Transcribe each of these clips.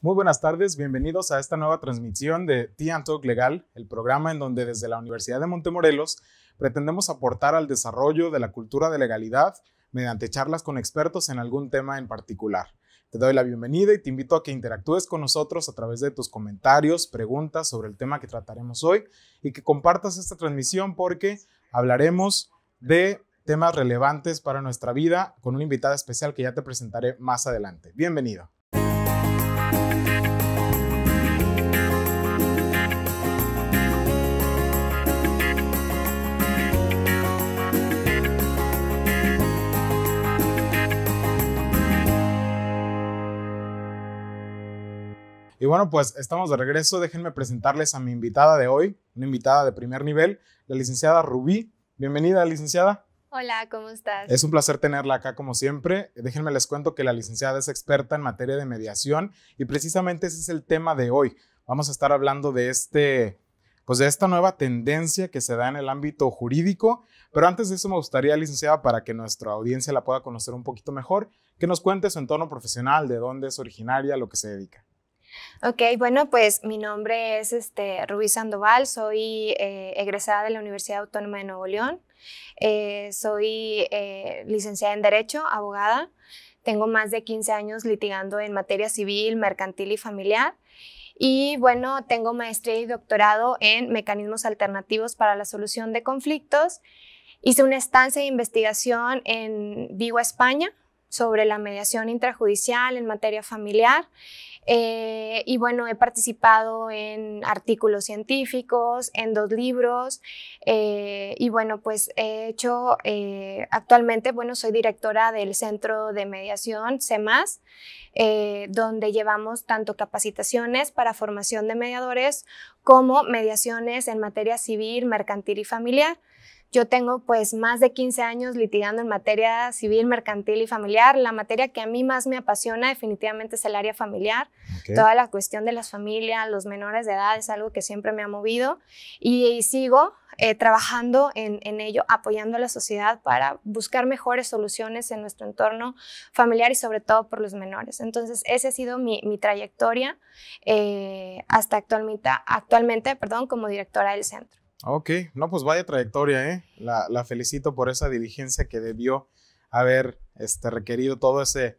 Muy buenas tardes, bienvenidos a esta nueva transmisión de Tian Talk Legal, el programa en donde desde la Universidad de Montemorelos pretendemos aportar al desarrollo de la cultura de legalidad mediante charlas con expertos en algún tema en particular. Te doy la bienvenida y te invito a que interactúes con nosotros a través de tus comentarios, preguntas sobre el tema que trataremos hoy y que compartas esta transmisión porque hablaremos de temas relevantes para nuestra vida con una invitada especial que ya te presentaré más adelante. Bienvenido. Y bueno, pues estamos de regreso. Déjenme presentarles a mi invitada de hoy, una invitada de primer nivel, la licenciada Rubí. Bienvenida, licenciada. Hola, ¿cómo estás? Es un placer tenerla acá como siempre. Déjenme les cuento que la licenciada es experta en materia de mediación y precisamente ese es el tema de hoy. Vamos a estar hablando de este pues de esta nueva tendencia que se da en el ámbito jurídico, pero antes de eso me gustaría, licenciada, para que nuestra audiencia la pueda conocer un poquito mejor, que nos cuente su entorno profesional, de dónde es originaria, lo que se dedica. Ok, bueno, pues mi nombre es este, Rubí Sandoval, soy eh, egresada de la Universidad Autónoma de Nuevo León, eh, soy eh, licenciada en Derecho, abogada, tengo más de 15 años litigando en materia civil, mercantil y familiar. Y bueno, tengo maestría y doctorado en mecanismos alternativos para la solución de conflictos. Hice una estancia de investigación en Vigo, España, sobre la mediación intrajudicial en materia familiar eh, y bueno, he participado en artículos científicos, en dos libros, eh, y bueno, pues he hecho, eh, actualmente, bueno, soy directora del Centro de Mediación, CEMAS, donde llevamos tanto capacitaciones para formación de mediadores como mediaciones en materia civil, mercantil y familiar. Yo tengo pues más de 15 años litigando en materia civil, mercantil y familiar. La materia que a mí más me apasiona definitivamente es el área familiar. Toda la cuestión de las familias, los menores de edad es algo que siempre me ha movido y, sigo eh, trabajando en, ello, apoyando a la sociedad para buscar mejores soluciones en nuestro entorno familiar y sobre todo por los menores. Entonces, esa ha sido mi, trayectoria eh, hasta actualmente, actualmente perdón, como directora del centro. Ok, no, pues vaya trayectoria, ¿eh? La, felicito por esa diligencia que debió haber este, requerido todo ese,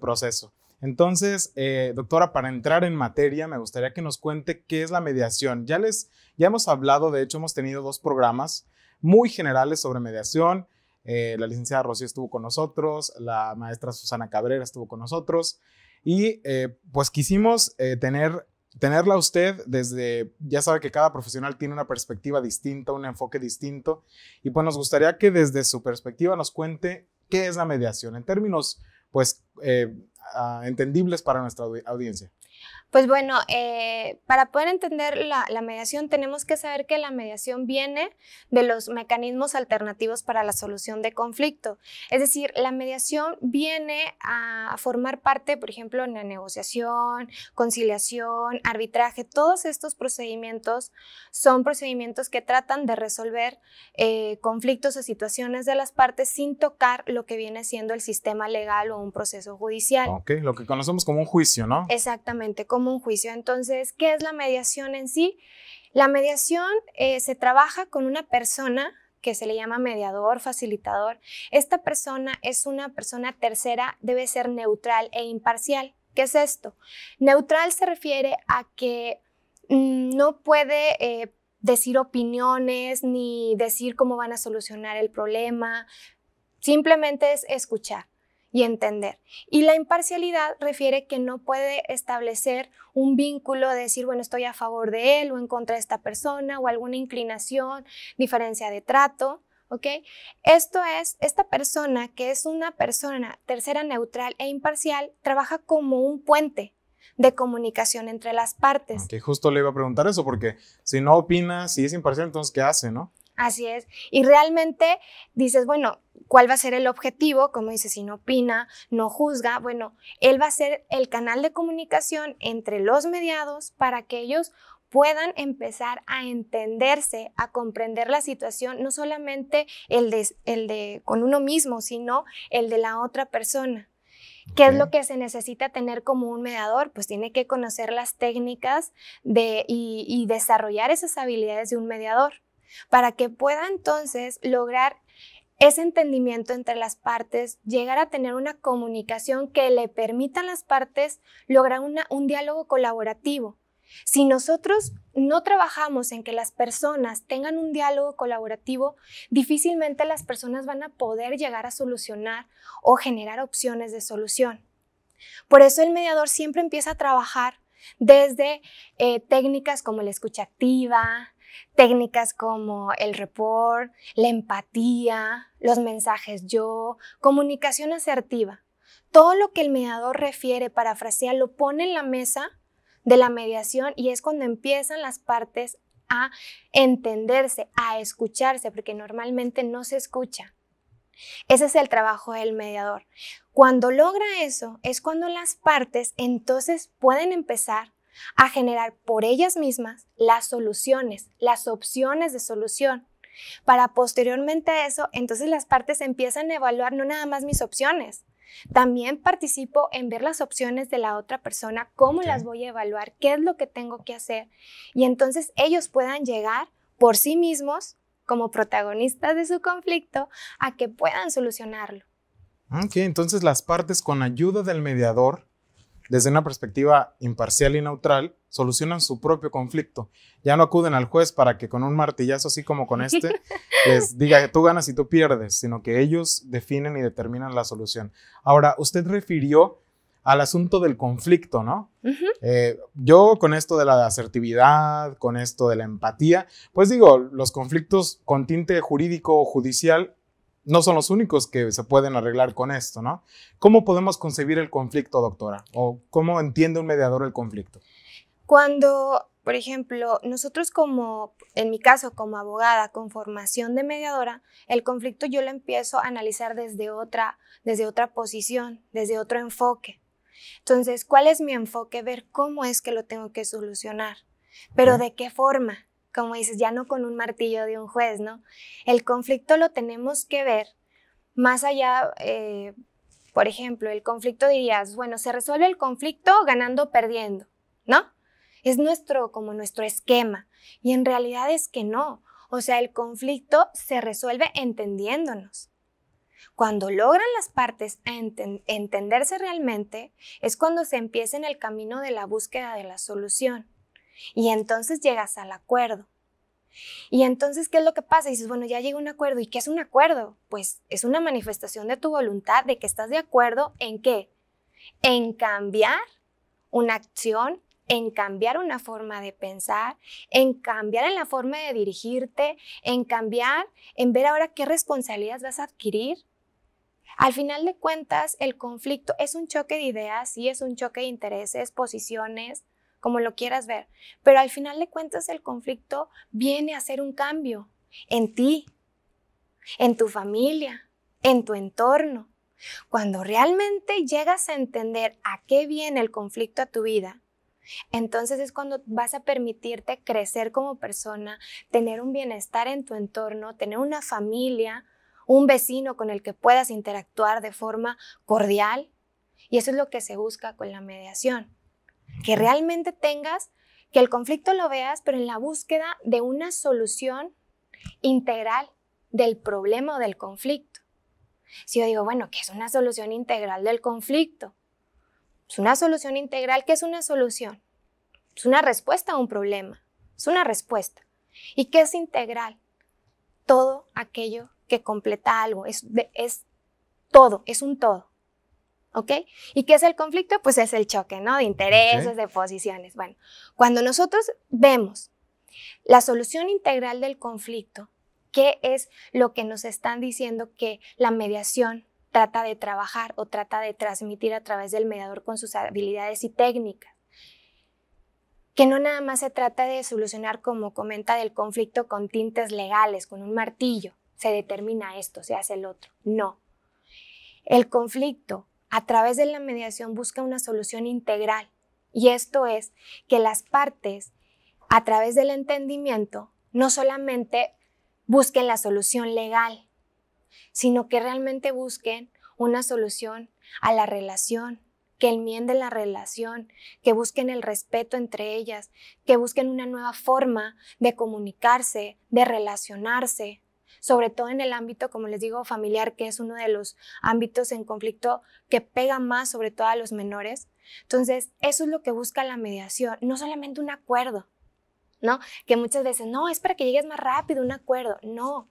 proceso. Entonces, eh, doctora, para entrar en materia, me gustaría que nos cuente qué es la mediación. Ya les, ya hemos hablado, de hecho, hemos tenido dos programas muy generales sobre mediación. Eh, la licenciada Rocío estuvo con nosotros, la maestra Susana Cabrera estuvo con nosotros y eh, pues quisimos tener tenerla usted desde, ya sabe que cada profesional tiene una perspectiva distinta, un enfoque distinto, y pues nos gustaría que desde su perspectiva nos cuente qué es la mediación en términos pues eh, ah, entendibles para nuestra audiencia. Pues bueno, eh, para poder entender la, mediación tenemos que saber que la mediación viene de los mecanismos alternativos para la solución de conflicto. Es decir, la mediación viene a formar parte, por ejemplo, en la negociación, conciliación, arbitraje. Todos estos procedimientos son procedimientos que tratan de resolver eh, conflictos o situaciones de las partes sin tocar lo que viene siendo el sistema legal o un proceso judicial. Ok, lo que conocemos como un juicio, ¿no? Exactamente un juicio. Entonces, ¿qué es la mediación en sí? La mediación eh, se trabaja con una persona que se le llama mediador, facilitador. Esta persona es una persona tercera, debe ser neutral e imparcial. ¿Qué es esto? Neutral se refiere a que mm, no puede... Eh, decir opiniones ni decir cómo van a solucionar el problema, simplemente es escuchar y entender. Y la imparcialidad refiere que no puede establecer un vínculo de decir, bueno, estoy a favor de él o en contra de esta persona o alguna inclinación, diferencia de trato. ¿ok? Esto es, esta persona que es una persona tercera neutral e imparcial trabaja como un puente de comunicación entre las partes. Que justo le iba a preguntar eso, porque si no opina, si es imparcial, entonces ¿qué hace, no? Así es. Y realmente dices, bueno, ¿cuál va a ser el objetivo? Como dices, si no opina, no juzga, bueno, él va a ser el canal de comunicación entre los mediados para que ellos puedan empezar a entenderse, a comprender la situación, no solamente el de, con uno mismo, sino el de la otra persona. ¿Qué es lo que se necesita tener como un mediador? Pues tiene que conocer las técnicas y desarrollar esas habilidades de un mediador para que pueda entonces lograr ese entendimiento entre las partes, llegar a tener una comunicación que le permita a las partes lograr un diálogo colaborativo. Si nosotros no trabajamos en que las personas tengan un diálogo colaborativo, difícilmente las personas van a poder llegar a solucionar o generar opciones de solución. Por eso el mediador siempre empieza a trabajar desde eh, técnicas como la escucha activa, Técnicas como el report, la empatía, los mensajes yo, comunicación asertiva. Todo lo que el mediador refiere, parafrasea, lo pone en la mesa de la mediación y es cuando empiezan las partes a entenderse, a escucharse, porque normalmente no se escucha. Ese es el trabajo del mediador. Cuando logra eso, es cuando las partes entonces pueden empezar a generar por ellas mismas las soluciones, las opciones de solución, para posteriormente a eso, entonces las partes empiezan a evaluar no nada más mis opciones, también participo en ver las opciones de la otra persona, cómo las voy a evaluar, qué es lo que tengo que hacer. Y entonces ellos puedan llegar por sí mismos, como protagonistas de su conflicto, a que puedan solucionarlo. Ok, entonces las partes con ayuda del mediador desde una perspectiva imparcial y neutral, solucionan su propio conflicto. Ya no acuden al juez para que con un martillazo así como con este les diga que tú ganas y tú pierdes, sino que ellos definen y determinan la solución. Ahora, usted refirió al asunto del conflicto, ¿no? Eh, yo con esto de la asertividad, con esto de la empatía, pues digo, los conflictos con tinte jurídico o judicial no son los únicos que se pueden arreglar con esto, ¿no? ¿Cómo podemos concebir el conflicto, doctora? ¿O cómo entiende un mediador el conflicto? Cuando, por ejemplo, nosotros como, en mi caso, como abogada con formación de mediadora, el conflicto yo lo empiezo a analizar desde otra, desde otra posición, desde otro enfoque. Entonces, ¿cuál es mi enfoque? Ver cómo es que lo tengo que solucionar, pero de qué forma como dices, ya no con un martillo de un juez, ¿no? El conflicto lo tenemos que ver más allá, eh, por ejemplo, el conflicto dirías, bueno, se resuelve el conflicto ganando o perdiendo, ¿no? Es nuestro, como nuestro esquema. Y en realidad es que no. O sea, el conflicto se resuelve entendiéndonos. Cuando logran las partes entenderse realmente, es cuando se empieza en el camino de la búsqueda de la solución. Y entonces llegas al acuerdo. Y entonces, ¿qué es lo que pasa? dices, bueno, ya llega un acuerdo. ¿Y qué es un acuerdo? Pues es una manifestación de tu voluntad, de que estás de acuerdo en qué? En cambiar una acción, en cambiar una forma de pensar, en cambiar en la forma de dirigirte, en cambiar, en ver ahora qué responsabilidades vas a adquirir. Al final de cuentas, el conflicto es un choque de ideas, sí es un choque de intereses, posiciones, como lo quieras ver. Pero al final de cuentas el conflicto viene a ser un cambio en ti, en tu familia, en tu entorno. Cuando realmente llegas a entender a qué viene el conflicto a tu vida, entonces es cuando vas a permitirte crecer como persona, tener un bienestar en tu entorno, tener una familia, un vecino con el que puedas interactuar de forma cordial. Y eso es lo que se busca con la mediación que realmente tengas, que el conflicto lo veas, pero en la búsqueda de una solución integral del problema o del conflicto. Si yo digo, bueno, ¿qué es una solución integral del conflicto? Es una solución integral, ¿qué es una solución? Es una respuesta a un problema, es una respuesta. ¿Y qué es integral? Todo aquello que completa algo, es, es todo, es un todo. ¿ok? ¿Y qué es el conflicto? Pues es el choque, ¿no? De intereses, de posiciones. Bueno, cuando nosotros vemos la solución integral del conflicto, ¿qué es lo que nos están diciendo que la mediación trata de trabajar o trata de transmitir a través del mediador con sus habilidades y técnicas? que no nada más se trata de solucionar, como comenta, del conflicto con tintes legales, con un martillo, se determina esto, se hace el otro. No. El conflicto a través de la mediación busca una solución integral. Y esto es que las partes, a través del entendimiento, no solamente busquen la solución legal, sino que realmente busquen una solución a la relación, que enmienden la relación, que busquen el respeto entre ellas, que busquen una nueva forma de comunicarse, de relacionarse, sobre todo en el ámbito, como les digo, familiar, que es uno de los ámbitos en conflicto que pega más, sobre todo a los menores. Entonces, eso es lo que busca la mediación, no solamente un acuerdo, ¿no? Que muchas veces, no, es para que llegues más rápido, un acuerdo. No,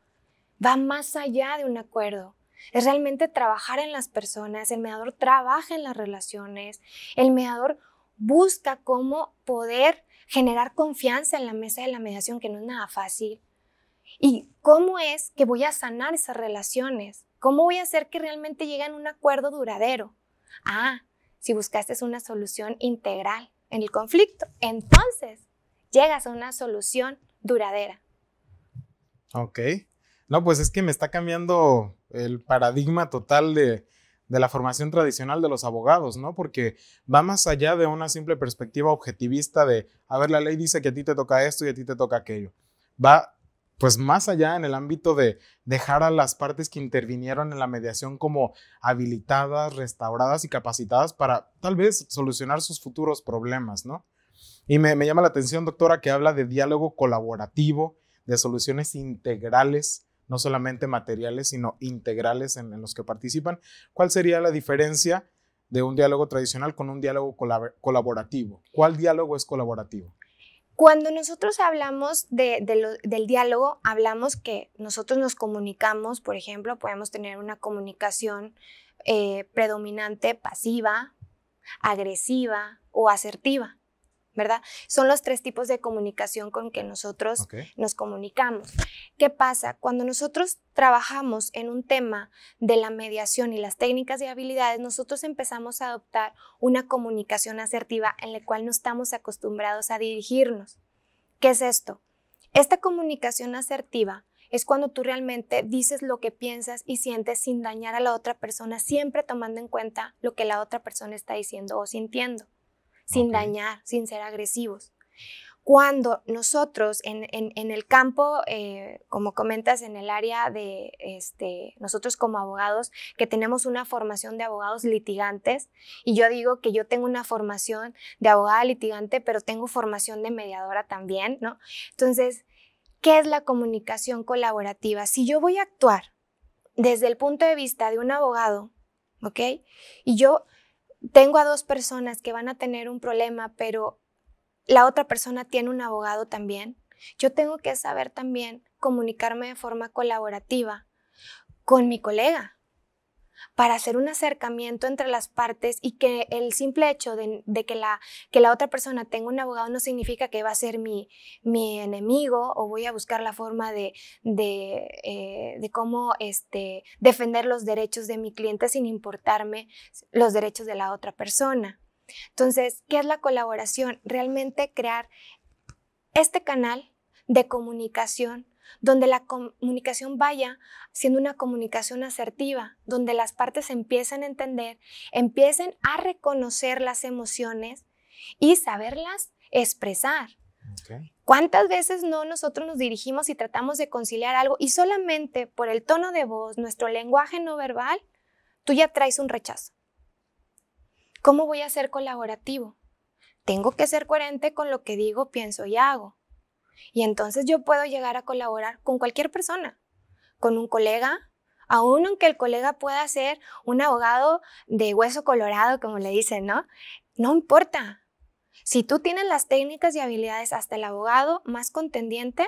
va más allá de un acuerdo. Es realmente trabajar en las personas, el mediador trabaja en las relaciones, el mediador busca cómo poder generar confianza en la mesa de la mediación, que no es nada fácil, ¿Y cómo es que voy a sanar esas relaciones? ¿Cómo voy a hacer que realmente lleguen a un acuerdo duradero? Ah, si buscaste una solución integral en el conflicto, entonces llegas a una solución duradera. Ok. No, pues es que me está cambiando el paradigma total de, la formación tradicional de los abogados, ¿no? Porque va más allá de una simple perspectiva objetivista de, a ver, la ley dice que a ti te toca esto y a ti te toca aquello. Va pues más allá en el ámbito de dejar a las partes que intervinieron en la mediación como habilitadas, restauradas y capacitadas para tal vez solucionar sus futuros problemas, ¿no? Y me, llama la atención, doctora, que habla de diálogo colaborativo, de soluciones integrales, no solamente materiales, sino integrales en, los que participan. ¿Cuál sería la diferencia de un diálogo tradicional con un diálogo colaborativo? ¿Cuál diálogo es colaborativo? Cuando nosotros hablamos de, del diálogo, hablamos que nosotros nos comunicamos, por ejemplo, podemos tener una comunicación eh, predominante pasiva, agresiva o asertiva. ¿verdad? Son los tres tipos de comunicación con que nosotros nos comunicamos. ¿Qué pasa? Cuando nosotros trabajamos en un tema de la mediación y las técnicas y habilidades, nosotros empezamos a adoptar una comunicación asertiva en la cual no estamos acostumbrados a dirigirnos. ¿Qué es esto? Esta comunicación asertiva es cuando tú realmente dices lo que piensas y sientes sin dañar a la otra persona, siempre tomando en cuenta lo que la otra persona está diciendo o sintiendo sin dañar, sin ser agresivos. Cuando nosotros en, el campo, eh, como comentas, en el área de este, nosotros como abogados, que tenemos una formación de abogados litigantes, y yo digo que yo tengo una formación de abogada litigante, pero tengo formación de mediadora también, ¿no? Entonces, ¿qué es la comunicación colaborativa? Si yo voy a actuar desde el punto de vista de un abogado, ¿ok? Y yo tengo a dos personas que van a tener un problema, pero la otra persona tiene un abogado también, yo tengo que saber también comunicarme de forma colaborativa con mi colega, para hacer un acercamiento entre las partes y que el simple hecho de, que, la, que la otra persona tenga un abogado no significa que va a ser mi, enemigo o voy a buscar la forma de, eh, cómo este, defender los derechos de mi cliente sin importarme los derechos de la otra persona. Entonces, ¿qué es la colaboración? Realmente crear este canal de comunicación donde la comunicación vaya siendo una comunicación asertiva, donde las partes empiecen a entender, empiecen a reconocer las emociones y saberlas expresar. ¿Cuántas veces no nosotros nos dirigimos y tratamos de conciliar algo y solamente por el tono de voz, nuestro lenguaje no verbal, tú ya traes un rechazo? ¿Cómo voy a ser colaborativo? Tengo que ser coherente con lo que digo, pienso y hago. Y entonces yo puedo llegar a colaborar con cualquier persona, con un colega, aún aunque el colega pueda ser un abogado de hueso colorado, como le dicen, ¿no? No importa. Si tú tienes las técnicas y habilidades hasta el abogado más contendiente,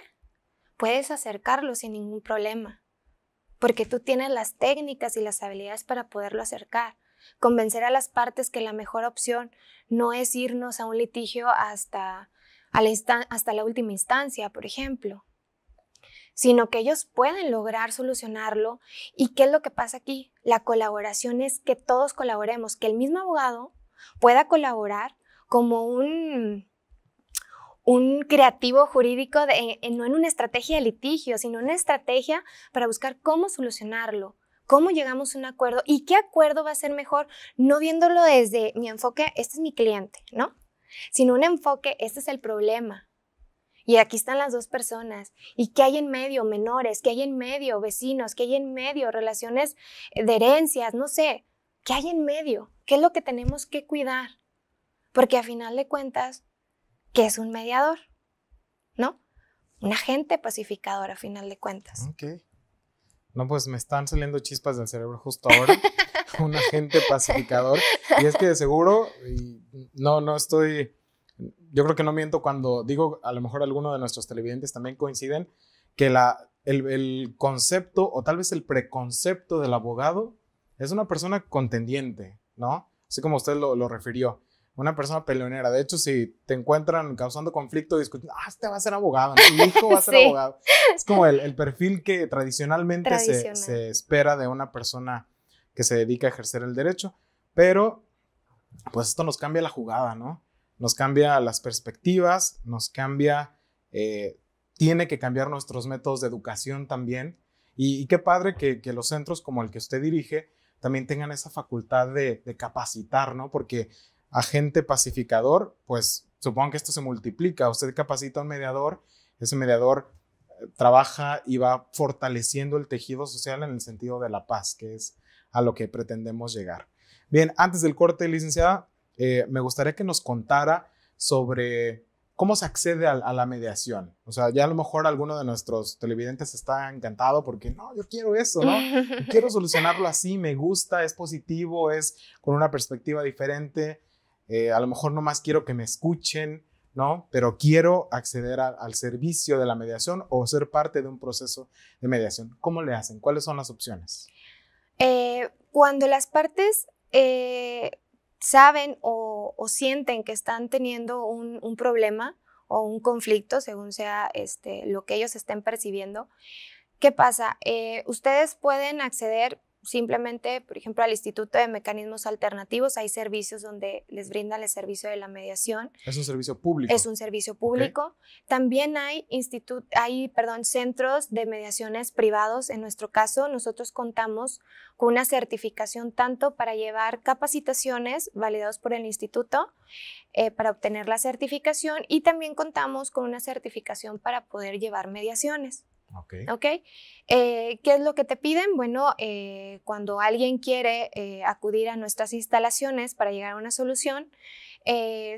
puedes acercarlo sin ningún problema, porque tú tienes las técnicas y las habilidades para poderlo acercar. Convencer a las partes que la mejor opción no es irnos a un litigio hasta hasta la última instancia, por ejemplo, sino que ellos pueden lograr solucionarlo. ¿Y qué es lo que pasa aquí? La colaboración es que todos colaboremos, que el mismo abogado pueda colaborar como un, un creativo jurídico, no en una estrategia de litigio, sino una estrategia para buscar cómo solucionarlo, cómo llegamos a un acuerdo y qué acuerdo va a ser mejor, no viéndolo desde mi enfoque, este es mi cliente, ¿no? Sin un enfoque, este es el problema. Y aquí están las dos personas. ¿Y qué hay en medio? Menores, ¿qué hay en medio? Vecinos, ¿qué hay en medio? Relaciones de herencias, no sé. ¿Qué hay en medio? ¿Qué es lo que tenemos que cuidar? Porque a final de cuentas, ¿qué es un mediador? ¿No? Un agente pacificador a final de cuentas. Ok. No, pues me están saliendo chispas del cerebro justo ahora. un agente pacificador. Y es que de seguro, no, no estoy, yo creo que no miento cuando digo, a lo mejor alguno de nuestros televidentes también coinciden, que la, el, concepto o tal vez el preconcepto del abogado es una persona contendiente, ¿no? Así como usted lo, refirió una persona peleonera. De hecho, si te encuentran causando conflicto, discutiendo, ah, este va a ser abogado, mi hijo va a ser abogado. Es como el, perfil que tradicionalmente se, se, espera de una persona que se dedica a ejercer el derecho, pero pues esto nos cambia la jugada, ¿no? Nos cambia las perspectivas, nos cambia, eh, tiene que cambiar nuestros métodos de educación también. Y, qué padre que, los centros como el que usted dirige también tengan esa facultad de, de capacitar, ¿no? Porque agente pacificador, pues supongo que esto se multiplica. Usted capacita a un mediador, ese mediador eh, trabaja y va fortaleciendo el tejido social en el sentido de la paz, que es a lo que pretendemos llegar. Bien, antes del corte, licenciada, eh, me gustaría que nos contara sobre cómo se accede a, la mediación. O sea, ya a lo mejor alguno de nuestros televidentes está encantado porque no, yo quiero eso, ¿no? quiero solucionarlo así, me gusta, es positivo, es con una perspectiva diferente. Eh, a lo mejor no más quiero que me escuchen, ¿no? Pero quiero acceder al servicio de la mediación o ser parte de un proceso de mediación. ¿Cómo le hacen? ¿Cuáles son las opciones? Eh, cuando las partes eh, saben o, sienten que están teniendo un, problema o un conflicto, según sea este, lo que ellos estén percibiendo, ¿qué pasa? Eh, ustedes pueden acceder simplemente, por ejemplo, al Instituto de Mecanismos Alternativos hay servicios donde les brindan el servicio de la mediación. Es un servicio público. Es un servicio público. También hay perdón, centros de mediaciones privados. En nuestro caso, nosotros contamos con una certificación tanto para llevar capacitaciones validadas por el instituto eh, para obtener la certificación y también contamos con una certificación para poder llevar mediaciones. Ok. Eh, ¿Qué es lo que te piden? Bueno, eh, cuando alguien quiere eh, acudir a nuestras instalaciones para llegar a una solución,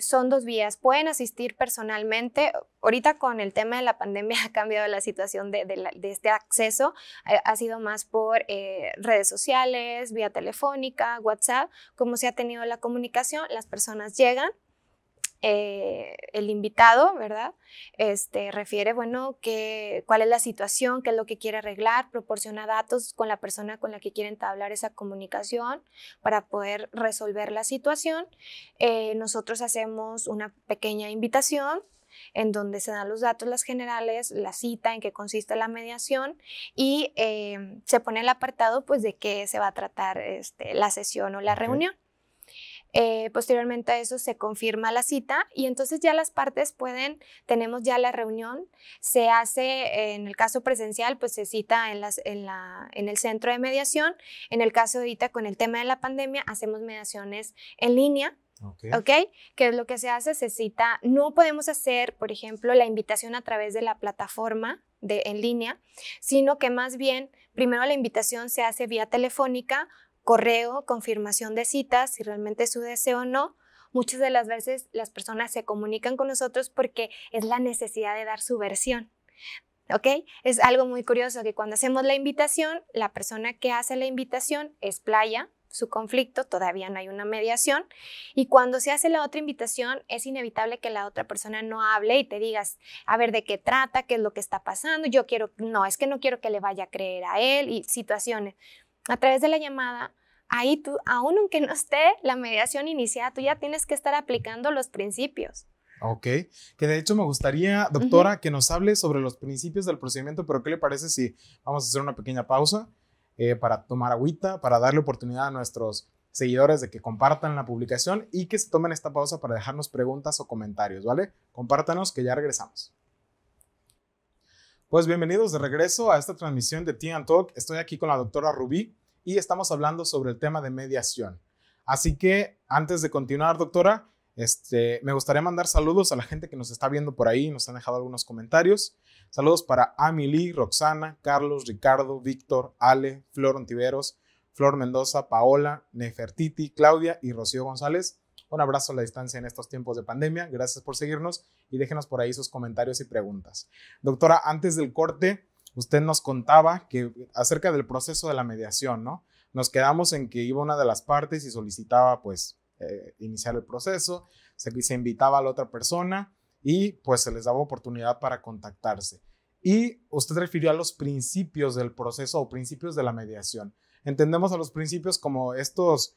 son dos vías. Pueden asistir personalmente. Ahorita con el tema de la pandemia ha cambiado la situación de, de este acceso. Ha, sido más por redes sociales, vía telefónica, WhatsApp. Como se ha tenido la comunicación, las personas llegan, eh, el invitado, ¿verdad? Este, refiere, bueno, que, cuál es la situación, qué es lo que quiere arreglar, proporciona datos con la persona con la que quiere entablar esa comunicación para poder resolver la situación. Eh, nosotros hacemos una pequeña invitación en donde se dan los datos, las generales, la cita, en qué consiste la mediación y eh, se pone el apartado pues de qué se va a tratar este, la sesión o la reunión. Eh, posteriormente a eso se confirma la cita y entonces ya las partes pueden, tenemos ya la reunión, se hace en el caso presencial, pues se cita en, la, en el centro de mediación, en el caso ahorita con el tema de la pandemia hacemos mediaciones en línea, ¿Ok? Que es lo que se hace, se cita, no podemos hacer, por ejemplo, la invitación a través de la plataforma de, en línea, sino que más bien, primero la invitación se hace vía telefónica correo, confirmación de citas, si realmente es su deseo o no. Muchas de las veces las personas se comunican con nosotros porque es la necesidad de dar su versión. ¿Ok? Es algo muy curioso que cuando hacemos la invitación, la persona que hace la invitación es playa, su conflicto, todavía no hay una mediación. Y cuando se hace la otra invitación, es inevitable que la otra persona no hable y te digas, a ver, ¿de qué trata? ¿Qué es lo que está pasando? Yo quiero, no, es que no quiero que le vaya a creer a él y situaciones a través de la llamada, ahí tú, aún aunque no esté la mediación iniciada, tú ya tienes que estar aplicando los principios. Ok, que de hecho me gustaría, doctora, que nos hable sobre los principios del procedimiento, pero ¿qué le parece si vamos a hacer una pequeña pausa eh, para tomar agüita, para darle oportunidad a nuestros seguidores de que compartan la publicación y que se tomen esta pausa para dejarnos preguntas o comentarios, ¿vale? Compártanos que ya regresamos. Pues bienvenidos de regreso a esta transmisión de tnt Talk. Estoy aquí con la doctora Rubí y estamos hablando sobre el tema de mediación. Así que antes de continuar, doctora, este, me gustaría mandar saludos a la gente que nos está viendo por ahí, nos han dejado algunos comentarios. Saludos para Lee, Roxana, Carlos, Ricardo, Víctor, Ale, Flor Ontiveros, Flor Mendoza, Paola, Nefertiti, Claudia y Rocío González. Un abrazo a la distancia en estos tiempos de pandemia. Gracias por seguirnos y déjenos por ahí sus comentarios y preguntas. Doctora, antes del corte, usted nos contaba que acerca del proceso de la mediación, ¿no? Nos quedamos en que iba una de las partes y solicitaba, pues, eh, iniciar el proceso, se, se invitaba a la otra persona y pues se les daba oportunidad para contactarse. Y usted refirió a los principios del proceso o principios de la mediación. Entendemos a los principios como estos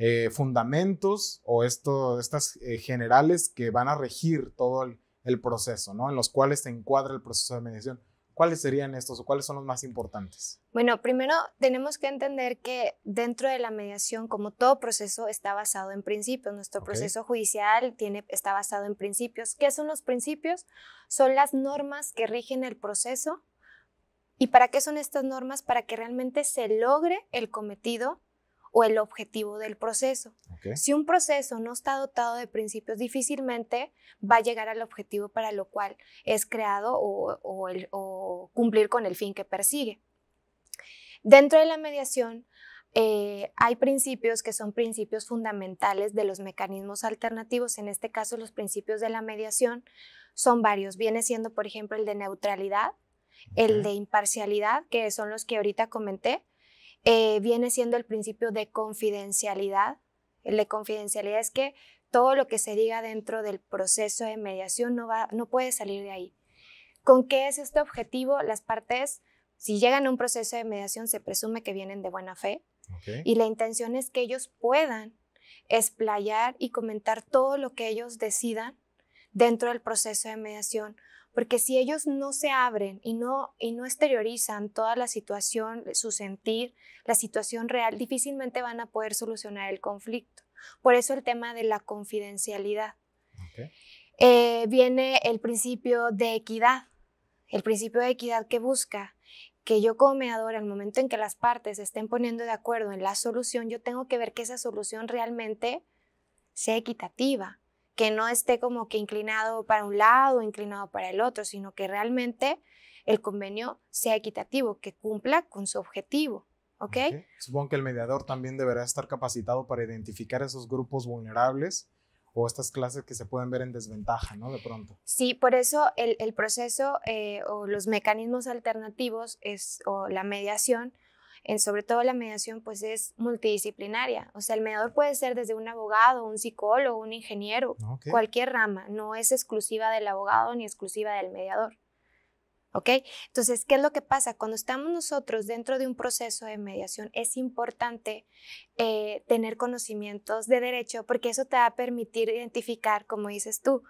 eh, fundamentos o esto, estas eh, generales que van a regir todo el, proceso, ¿no? En los cuales se encuadra el proceso de mediación. ¿Cuáles serían estos o cuáles son los más importantes? Bueno, primero tenemos que entender que dentro de la mediación, como todo proceso, está basado en principios. Nuestro proceso judicial tiene, está basado en principios. ¿Qué son los principios? Son las normas que rigen el proceso. ¿Y para qué son estas normas? Para que realmente se logre el cometido el objetivo del proceso. Si un proceso no está dotado de principios, difícilmente va a llegar al objetivo para lo cual es creado o, cumplir con el fin que persigue. Dentro de la mediación eh, hay principios que son principios fundamentales de los mecanismos alternativos, en este caso los principios de la mediación son varios, viene siendo por ejemplo el de neutralidad, el de imparcialidad, que son los que ahorita comenté, eh, viene siendo el principio de confidencialidad. El de confidencialidad es que todo lo que se diga dentro del proceso de mediación no, va, no puede salir de ahí. ¿Con qué es este objetivo? Las partes, si llegan a un proceso de mediación, se presume que vienen de buena fe y la intención es que ellos puedan explayar y comentar todo lo que ellos decidan dentro del proceso de mediación porque si ellos no se abren y no, y no exteriorizan toda la situación, su sentir, la situación real, difícilmente van a poder solucionar el conflicto. Por eso el tema de la confidencialidad. Eh, viene el principio de equidad, el principio de equidad que busca que yo como mediador, al momento en que las partes estén poniendo de acuerdo en la solución, yo tengo que ver que esa solución realmente sea equitativa, que no esté como que inclinado para un lado, o inclinado para el otro, sino que realmente el convenio sea equitativo, que cumpla con su objetivo. ¿ok? Supongo que el mediador también deberá estar capacitado para identificar esos grupos vulnerables o estas clases que se pueden ver en desventaja, ¿no? De pronto. Sí, por eso el, proceso eh, o los mecanismos alternativos es, o la mediación sobre todo la mediación, pues es multidisciplinaria. O sea, el mediador puede ser desde un abogado, un psicólogo, un ingeniero, ah, cualquier rama. No es exclusiva del abogado ni exclusiva del mediador. ¿Ok? Entonces, ¿qué es lo que pasa? Cuando estamos nosotros dentro de un proceso de mediación, es importante eh, tener conocimientos de derecho porque eso te va a permitir identificar, como dices tú,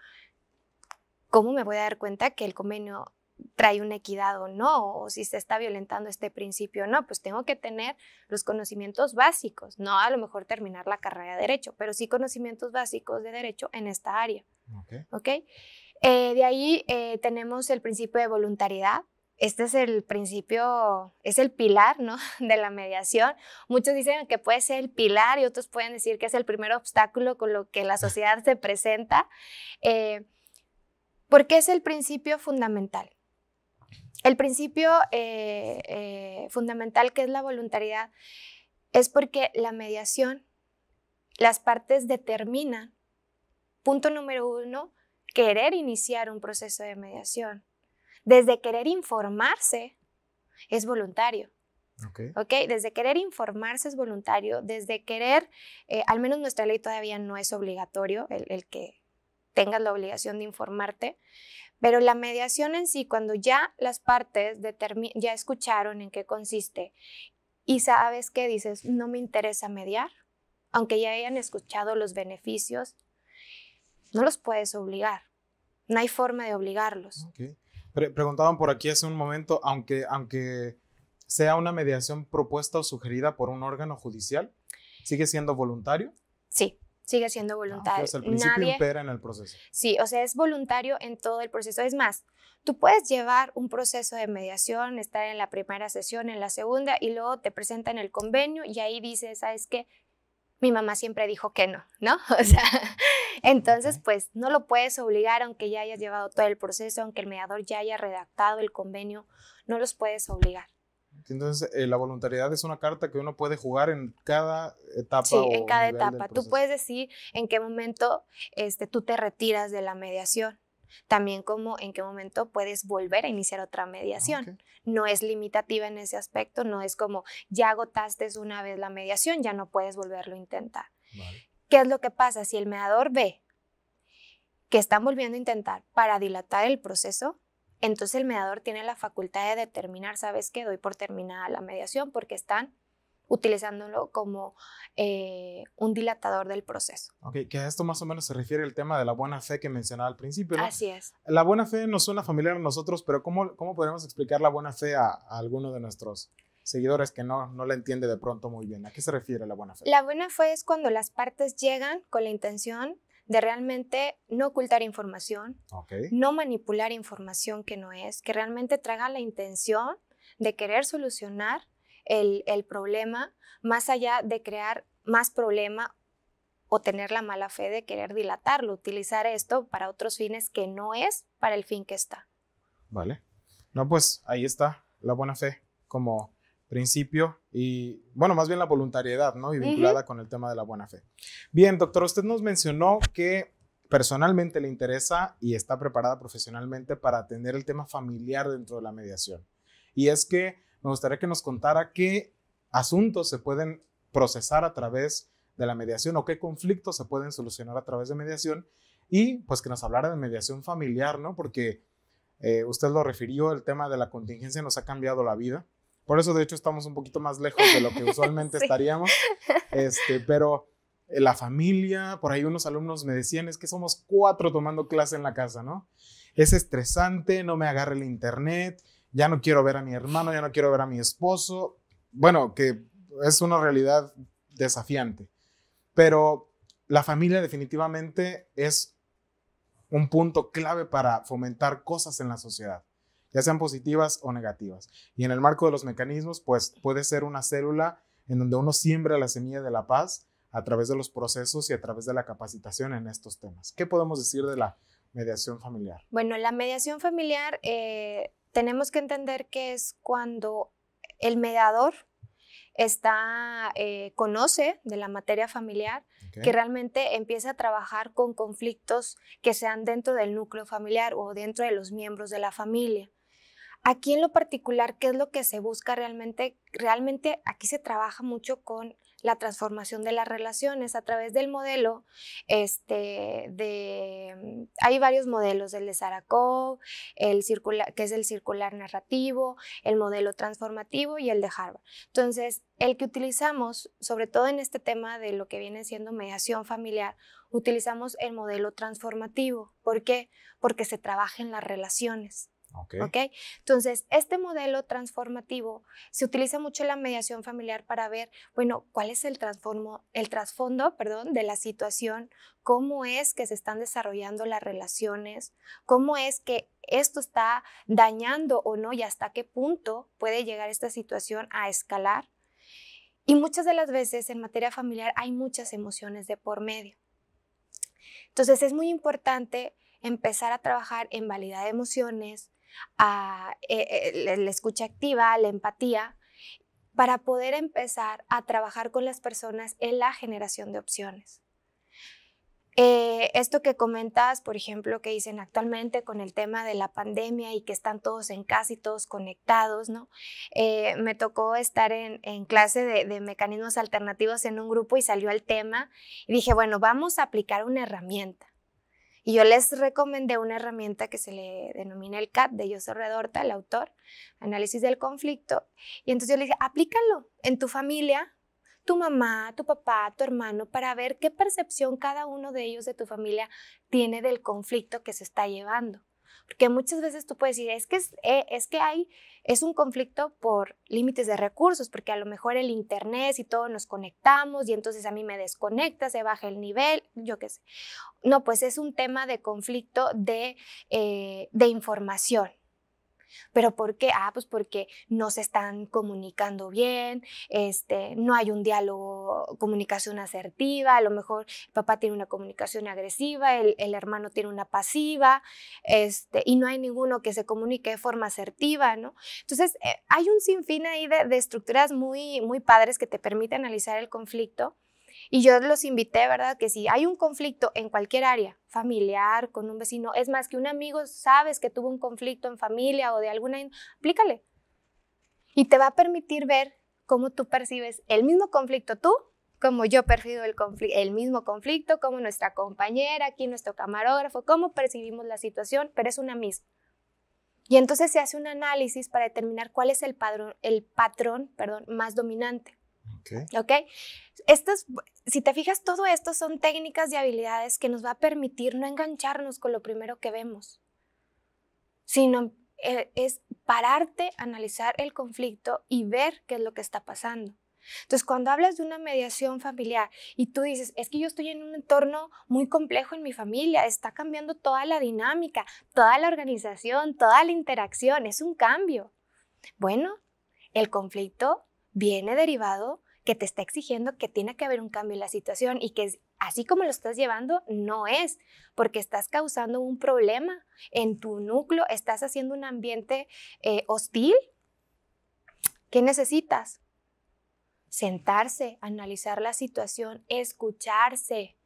¿cómo me voy a dar cuenta que el convenio trae una equidad o no, o si se está violentando este principio o no, pues tengo que tener los conocimientos básicos, no a lo mejor terminar la carrera de derecho, pero sí conocimientos básicos de derecho en esta área. Okay. ¿Okay? Eh, de ahí eh, tenemos el principio de voluntariedad, este es el principio, es el pilar ¿no? de la mediación. Muchos dicen que puede ser el pilar y otros pueden decir que es el primer obstáculo con lo que la sociedad se presenta, eh, porque es el principio fundamental. El principio eh, eh, fundamental que es la voluntariedad es porque la mediación, las partes determinan, punto número uno, querer iniciar un proceso de mediación. Desde querer informarse es voluntario. Desde querer informarse es voluntario, desde querer, eh, al menos nuestra ley todavía no es obligatorio el, el que tengas la obligación de informarte, pero la mediación en sí, cuando ya las partes ya escucharon en qué consiste y sabes que dices, no me interesa mediar, aunque ya hayan escuchado los beneficios, no los puedes obligar. No hay forma de obligarlos. preguntaban por aquí hace un momento, aunque, aunque sea una mediación propuesta o sugerida por un órgano judicial, ¿sigue siendo voluntario? Sí sigue siendo ah, voluntario. principio Nadie, en el proceso. Sí, o sea, es voluntario en todo el proceso. Es más, tú puedes llevar un proceso de mediación, estar en la primera sesión, en la segunda, y luego te presentan el convenio y ahí dices, ¿sabes qué? Mi mamá siempre dijo que no, ¿no? O sea, entonces, pues no lo puedes obligar, aunque ya hayas llevado todo el proceso, aunque el mediador ya haya redactado el convenio, no los puedes obligar. Entonces, eh, la voluntariedad es una carta que uno puede jugar en cada etapa. Sí, en cada etapa. Tú puedes decir en qué momento este, tú te retiras de la mediación. También como en qué momento puedes volver a iniciar otra ah, mediación. No es limitativa en ese aspecto, no es como ya agotaste una vez la mediación, ya no puedes volverlo a intentar. ¿Qué es lo que pasa? Si el mediador ve que están volviendo a intentar para dilatar el proceso, entonces el mediador tiene la facultad de determinar, ¿sabes qué? Doy por terminada la mediación porque están utilizándolo como eh, un dilatador del proceso. Ok, que a esto más o menos se refiere el tema de la buena fe que mencionaba al principio. ¿no? Así es. La buena fe nos suena familiar a nosotros, pero ¿cómo, podemos explicar la buena fe a, alguno de nuestros seguidores que no, no la entiende de pronto muy bien? ¿A qué se refiere la buena fe? La buena fe es cuando las partes llegan con la intención de realmente no ocultar información, no manipular información que no es, que realmente traga la intención de querer solucionar el, el problema más allá de crear más problema o tener la mala fe de querer dilatarlo, utilizar esto para otros fines que no es para el fin que está. Vale. No, pues ahí está la buena fe como principio y, bueno, más bien la voluntariedad, ¿no? Y vinculada con el tema de la buena fe. Bien, doctor, usted nos mencionó que personalmente le interesa y está preparada profesionalmente para atender el tema familiar dentro de la mediación. Y es que me gustaría que nos contara qué asuntos se pueden procesar a través de la mediación o qué conflictos se pueden solucionar a través de mediación y pues que nos hablara de mediación familiar, ¿no? Porque eh, usted lo refirió, el tema de la contingencia nos ha cambiado la vida por eso, de hecho, estamos un poquito más lejos de lo que usualmente estaríamos. Este, pero eh, la familia, por ahí unos alumnos me decían, es que somos cuatro tomando clase en la casa, ¿no? Es estresante, no me agarre el internet, ya no quiero ver a mi hermano, ya no quiero ver a mi esposo. Bueno, que es una realidad desafiante. Pero la familia definitivamente es un punto clave para fomentar cosas en la sociedad ya sean positivas o negativas. Y en el marco de los mecanismos, pues puede ser una célula en donde uno siembra la semilla de la paz a través de los procesos y a través de la capacitación en estos temas. ¿Qué podemos decir de la mediación familiar? Bueno, la mediación familiar eh, tenemos que entender que es cuando el mediador está, eh, conoce de la materia familiar, que realmente empieza a trabajar con conflictos que sean dentro del núcleo familiar o dentro de los miembros de la familia. Aquí en lo particular, ¿qué es lo que se busca realmente? Realmente aquí se trabaja mucho con la transformación de las relaciones a través del modelo este, mm, hay varios modelos el de Sarakov el circular que es el circular narrativo el modelo transformativo y el de Harvard entonces el que utilizamos sobre todo en este tema de lo que viene siendo mediación familiar utilizamos el modelo transformativo ¿por qué? porque se trabaja en las relaciones Okay. Entonces, este modelo transformativo se utiliza mucho en la mediación familiar para ver, bueno, cuál es el, el trasfondo perdón, de la situación, cómo es que se están desarrollando las relaciones, cómo es que esto está dañando o no y hasta qué punto puede llegar esta situación a escalar. Y muchas de las veces en materia familiar hay muchas emociones de por medio. Entonces es muy importante empezar a trabajar en validar emociones, a eh, eh, la escucha activa, la empatía, para poder empezar a trabajar con las personas en la generación de opciones. Eh, esto que comentas, por ejemplo, que dicen actualmente con el tema de la pandemia y que están todos en casa y todos conectados, ¿no? me tocó estar en, clase de, de, mecanismos alternativos en un grupo y salió el tema y dije, bueno, vamos a aplicar una herramienta. Y yo les recomendé una herramienta que se le denomina el CAT, de soy Redorta, el autor, análisis del conflicto. Y entonces yo le dije, aplícalo en tu familia, tu mamá, tu papá, tu hermano, para ver qué percepción cada uno de ellos de tu familia tiene del conflicto que se está llevando. Porque muchas veces tú puedes decir, es que, es, eh, es que hay, es un conflicto por límites de recursos, porque a lo mejor el internet y si todos nos conectamos y entonces a mí me desconecta, se baja el nivel, yo qué sé. No, pues es un tema de conflicto de, eh, de información, ¿Pero por qué? Ah, pues porque no se están comunicando bien, este, no hay un diálogo, comunicación asertiva, a lo mejor el papá tiene una comunicación agresiva, el, el hermano tiene una pasiva, este, y no hay ninguno que se comunique de forma asertiva, ¿no? Entonces, eh, hay un sinfín ahí de, de, estructuras muy, muy padres que te permiten analizar el conflicto y yo los invité, ¿verdad? Que si hay un conflicto en cualquier área, familiar, con un vecino, es más que un amigo, sabes que tuvo un conflicto en familia o de alguna, aplícale. Y te va a permitir ver cómo tú percibes el mismo conflicto tú, como yo percibo el, el mismo conflicto, como nuestra compañera, aquí nuestro camarógrafo, cómo percibimos la situación, pero es una misma. Y entonces se hace un análisis para determinar cuál es el, padrón, el patrón perdón, más dominante ok Estas, si te fijas, todo esto son técnicas y habilidades que nos va a permitir no engancharnos con lo primero que vemos, sino eh, es pararte, analizar el conflicto y ver qué es lo que está pasando. Entonces, cuando hablas de una mediación familiar y tú dices, es que yo estoy en un entorno muy complejo en mi familia, está cambiando toda la dinámica, toda la organización, toda la interacción, es un cambio. Bueno, el conflicto viene derivado que te está exigiendo que tiene que haber un cambio en la situación y que así como lo estás llevando, no es, porque estás causando un problema en tu núcleo, estás haciendo un ambiente eh, hostil. ¿Qué necesitas? Sentarse, analizar la situación, escucharse.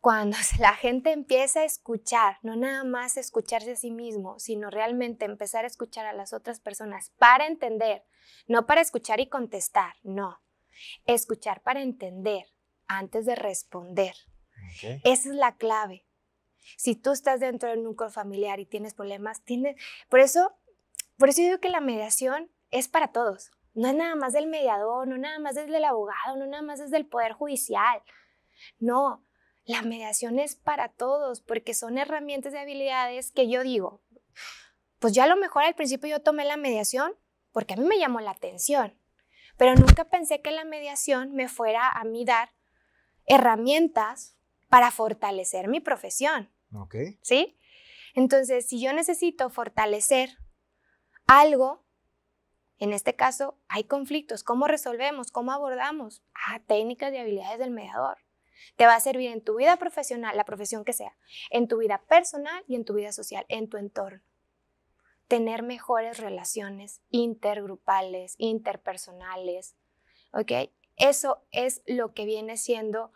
Cuando la gente empieza a escuchar, no nada más escucharse a sí mismo, sino realmente empezar a escuchar a las otras personas para entender no para escuchar y contestar, no. Escuchar para entender antes de responder. Esa es la clave. Si tú estás dentro del núcleo familiar y tienes problemas, tienes... Por eso, por eso digo que la mediación es para todos. No es nada más del mediador, no nada más desde el abogado, no nada más desde el poder judicial. No, la mediación es para todos porque son herramientas de habilidades que yo digo, pues ya a lo mejor al principio yo tomé la mediación porque a mí me llamó la atención, pero nunca pensé que la mediación me fuera a mí dar herramientas para fortalecer mi profesión. ¿Sí? Entonces, si yo necesito fortalecer algo, en este caso hay conflictos, ¿cómo resolvemos? ¿Cómo abordamos? Ah, técnicas y habilidades del mediador. Te va a servir en tu vida profesional, la profesión que sea, en tu vida personal y en tu vida social, en tu entorno tener mejores relaciones intergrupales, interpersonales, ¿ok? Eso es lo que viene siendo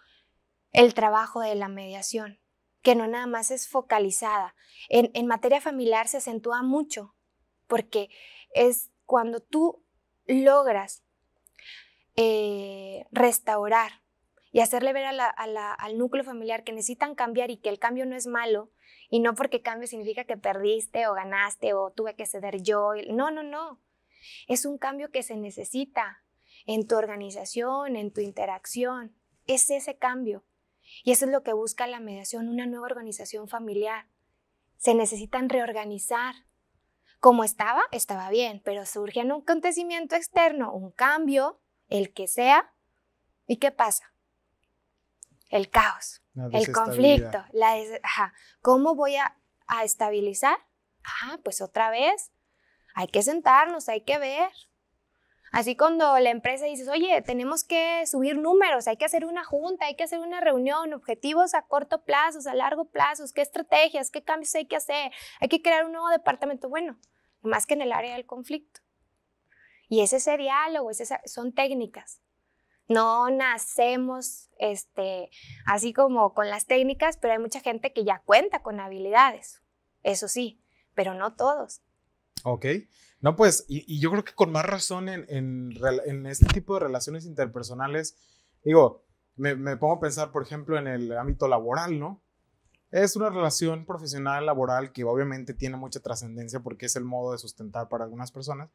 el trabajo de la mediación, que no nada más es focalizada. En, materia familiar se acentúa mucho, porque es cuando tú logras eh, restaurar y hacerle ver al núcleo familiar que necesitan cambiar y que el cambio no es malo, y no porque cambio significa que perdiste o ganaste o tuve que ceder yo. No, no, no. Es un cambio que se necesita en tu organización, en tu interacción. Es ese cambio. Y eso es lo que busca la mediación, una nueva organización familiar. Se necesitan reorganizar. Como estaba, estaba bien, pero surge en un acontecimiento externo, un cambio, el que sea. ¿Y qué pasa? El caos el conflicto, la ¿cómo voy a, estabilizar? Ah, pues otra vez, hay que sentarnos, hay que ver. Así cuando la empresa dices, oye, tenemos que subir números, hay que hacer una junta, hay que hacer una reunión, objetivos a corto plazo, a largo plazo, qué estrategias, qué cambios hay que hacer, hay que crear un nuevo departamento. Bueno, más que en el área del conflicto. Y es ese diálogo, son técnicas no nacemos este, así como con las técnicas, pero hay mucha gente que ya cuenta con habilidades, eso sí, pero no todos. Ok, no pues, y, yo creo que con más razón en, este tipo de relaciones interpersonales, digo, me, me, pongo a pensar, por ejemplo, en el ámbito laboral, ¿no? Es una relación profesional laboral que obviamente tiene mucha trascendencia porque es el modo de sustentar para algunas personas,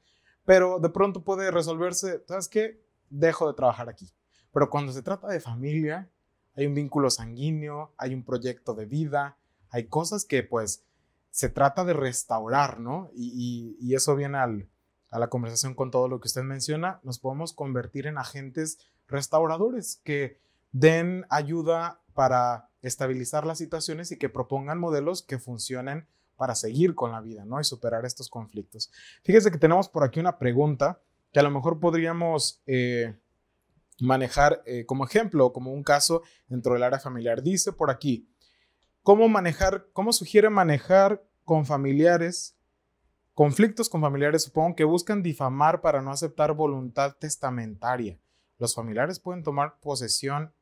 pero de pronto puede resolverse, ¿sabes qué? dejo de trabajar aquí. Pero cuando se trata de familia, hay un vínculo sanguíneo, hay un proyecto de vida, hay cosas que pues se trata de restaurar, ¿no? Y, eso viene a la conversación con todo lo que usted menciona, nos podemos convertir en agentes restauradores que den ayuda para estabilizar las situaciones y que propongan modelos que funcionen para seguir con la vida, ¿no? Y superar estos conflictos. Fíjese que tenemos por aquí una pregunta que a lo mejor podríamos eh, manejar eh, como ejemplo, como un caso dentro del área familiar. Dice por aquí, ¿cómo manejar, cómo sugiere manejar con familiares, conflictos con familiares, supongo que buscan difamar para no aceptar voluntad testamentaria? Los familiares pueden tomar posesión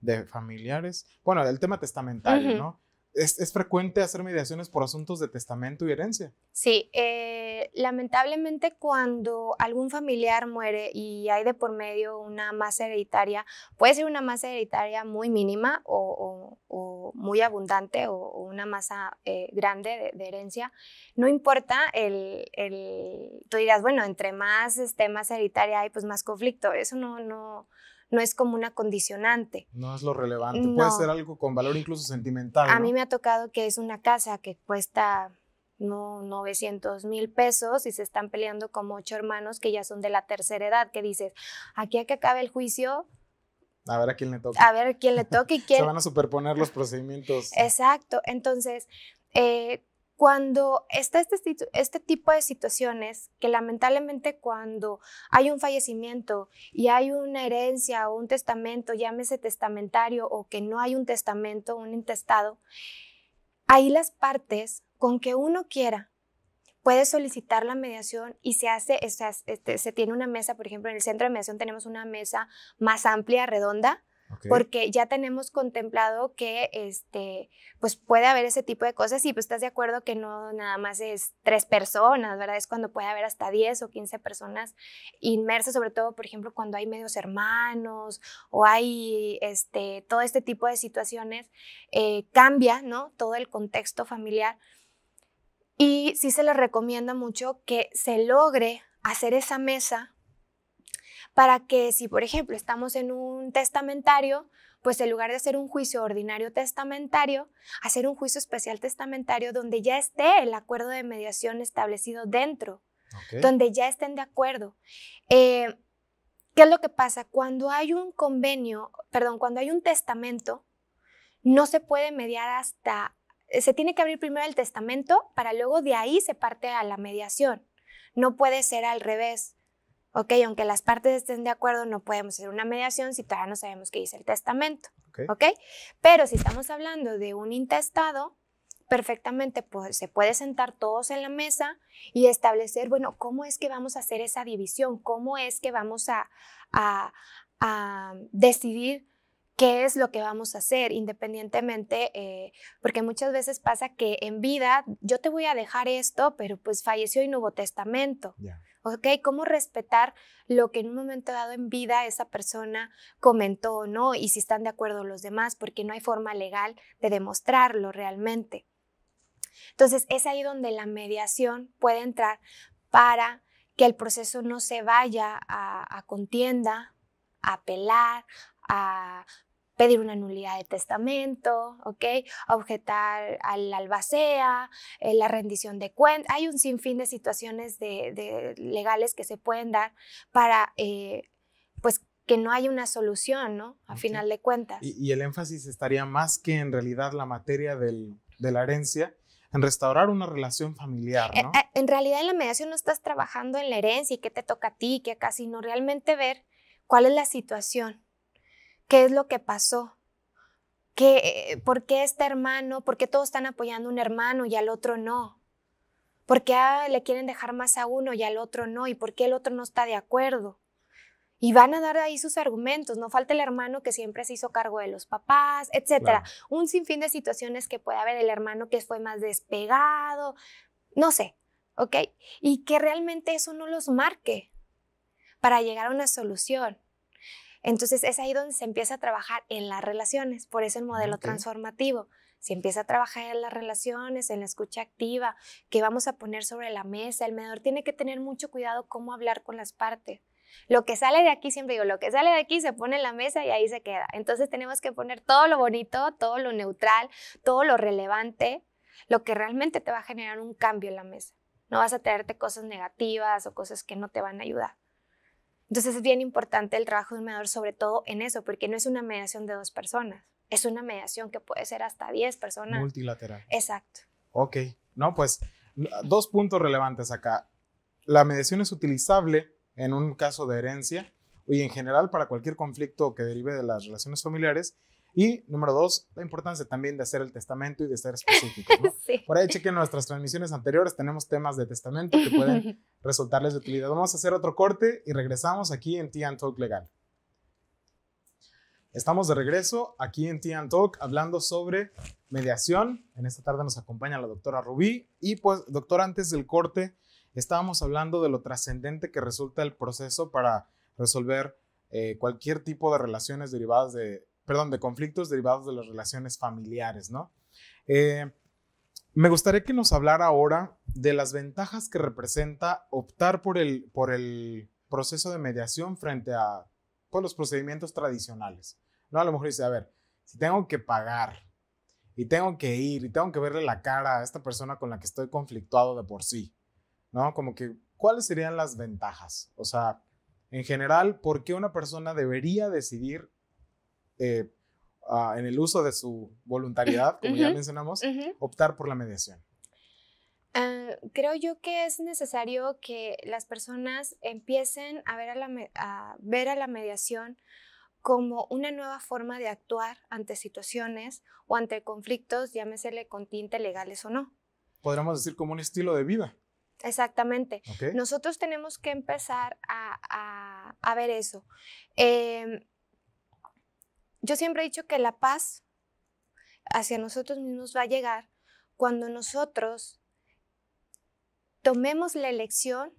de familiares, bueno, del tema testamentario, ¿no? ¿Es, frecuente hacer mediaciones por asuntos de testamento y herencia? Sí, eh, lamentablemente cuando algún familiar muere y hay de por medio una masa hereditaria, puede ser una masa hereditaria muy mínima o, muy abundante o, una masa eh, grande de, herencia, no importa, el, tú dirás, bueno, entre más este, masa hereditaria hay, pues más conflicto, eso no, no, no es como una condicionante. No es lo relevante, puede ser algo con valor incluso sentimental. A mí me ha tocado que es una casa que cuesta no 900 mil pesos y se están peleando como ocho hermanos que ya son de la tercera edad, que dices, aquí a que acabe el juicio. A ver a quién le toca. A ver a quién le toca y quién. se van a superponer los procedimientos. Exacto. Entonces, eh, cuando está este, este, tipo de situaciones, que lamentablemente cuando hay un fallecimiento y hay una herencia o un testamento, llámese testamentario o que no hay un testamento, un intestado, ahí las partes, con que uno quiera, puede solicitar la mediación y se hace, este, se tiene una mesa, por ejemplo, en el centro de mediación tenemos una mesa más amplia, redonda, porque ya tenemos contemplado que este, pues puede haber ese tipo de cosas y pues estás de acuerdo que no nada más es tres personas, ¿verdad? Es cuando puede haber hasta 10 o 15 personas inmersas, sobre todo, por ejemplo, cuando hay medios hermanos o hay este, todo este tipo de situaciones, eh, cambia, ¿no? Todo el contexto familiar. Y sí se les recomienda mucho que se logre hacer esa mesa para que si, por ejemplo, estamos en un testamentario, pues en lugar de hacer un juicio ordinario testamentario, hacer un juicio especial testamentario donde ya esté el acuerdo de mediación establecido dentro, donde ya estén de acuerdo. Eh, ¿Qué es lo que pasa? Cuando hay un convenio, perdón, cuando hay un testamento, no se puede mediar hasta, eh, se tiene que abrir primero el testamento para luego de ahí se parte a la mediación. No puede ser al revés ok, aunque las partes estén de acuerdo, no podemos hacer una mediación si todavía no sabemos qué dice el testamento, ok. Pero si estamos hablando de un intestado, perfectamente pues, se puede sentar todos en la mesa y establecer, bueno, cómo es que vamos a hacer esa división, cómo es que vamos a, a, decidir qué es lo que vamos a hacer, independientemente, eh, porque muchas veces pasa que en vida yo te voy a dejar esto, pero pues falleció y no hubo testamento. ¿ok? Cómo respetar lo que en un momento dado en vida esa persona comentó o no y si están de acuerdo los demás, porque no hay forma legal de demostrarlo realmente. Entonces, es ahí donde la mediación puede entrar para que el proceso no se vaya a, contienda, a apelar, a pedir una nulidad de testamento, ¿ok? Objetar al albacea, eh, la rendición de cuentas. Hay un sinfín de situaciones de, legales que se pueden dar para, eh, pues, que no hay una solución, ¿no? A final de cuentas. Y, el énfasis estaría más que en realidad la materia del, de la herencia, en restaurar una relación familiar, eh, ¿no? En, realidad en la mediación no estás trabajando en la herencia y qué te toca a ti, qué acá, sino realmente ver cuál es la situación, qué es lo que pasó, ¿Qué, eh, por qué este hermano, por qué todos están apoyando a un hermano y al otro no, por qué le quieren dejar más a uno y al otro no, y por qué el otro no está de acuerdo. Y van a dar ahí sus argumentos, no falta el hermano que siempre se hizo cargo de los papás, etc. Un sinfín de situaciones que puede haber el hermano que fue más despegado, no sé, ¿ok? Y que realmente eso no los marque para llegar a una solución. Entonces es ahí donde se empieza a trabajar en las relaciones, por eso el ah, modelo transformativo. Se empieza a trabajar en las relaciones, en la escucha activa, que vamos a poner sobre la mesa. El mediador tiene que tener mucho cuidado cómo hablar con las partes. Lo que sale de aquí, siempre digo, lo que sale de aquí se pone en la mesa y ahí se queda. Entonces tenemos que poner todo lo bonito, todo lo neutral, todo lo relevante, lo que realmente te va a generar un cambio en la mesa. No vas a traerte cosas negativas o cosas que no te van a ayudar. Entonces es bien importante el trabajo de un mediador, sobre todo en eso, porque no es una mediación de dos personas, es una mediación que puede ser hasta 10 personas. Multilateral. Exacto. Ok, no, pues dos puntos relevantes acá. La mediación es utilizable en un caso de herencia y en general para cualquier conflicto que derive de las relaciones familiares y número dos, la importancia también de hacer el testamento y de ser específicos. ¿no? Por ahí chequen nuestras transmisiones anteriores, tenemos temas de testamento que pueden resultarles de utilidad. Vamos a hacer otro corte y regresamos aquí en Tian Talk Legal. Estamos de regreso aquí en Tian Talk hablando sobre mediación. En esta tarde nos acompaña la doctora Rubí. Y pues, doctor antes del corte estábamos hablando de lo trascendente que resulta el proceso para resolver eh, cualquier tipo de relaciones derivadas de perdón, de conflictos derivados de las relaciones familiares, ¿no? Eh, me gustaría que nos hablara ahora de las ventajas que representa optar por el, por el proceso de mediación frente a pues, los procedimientos tradicionales. ¿no? A lo mejor dice, a ver, si tengo que pagar y tengo que ir y tengo que verle la cara a esta persona con la que estoy conflictuado de por sí, ¿no? Como que, ¿cuáles serían las ventajas? O sea, en general, ¿por qué una persona debería decidir eh, ah, en el uso de su voluntariedad, como ya mencionamos, optar por la mediación? Ah, creo yo que es necesario que las personas empiecen a ver a la, ver a la mediación como una nueva forma de actuar ante situaciones o ante conflictos, llámesele con tinte legales o no. Podríamos decir como un estilo de vida. Exactamente. Nosotros tenemos que empezar a, a, ver eso. Eh, yo siempre he dicho que la paz hacia nosotros mismos va a llegar cuando nosotros tomemos la elección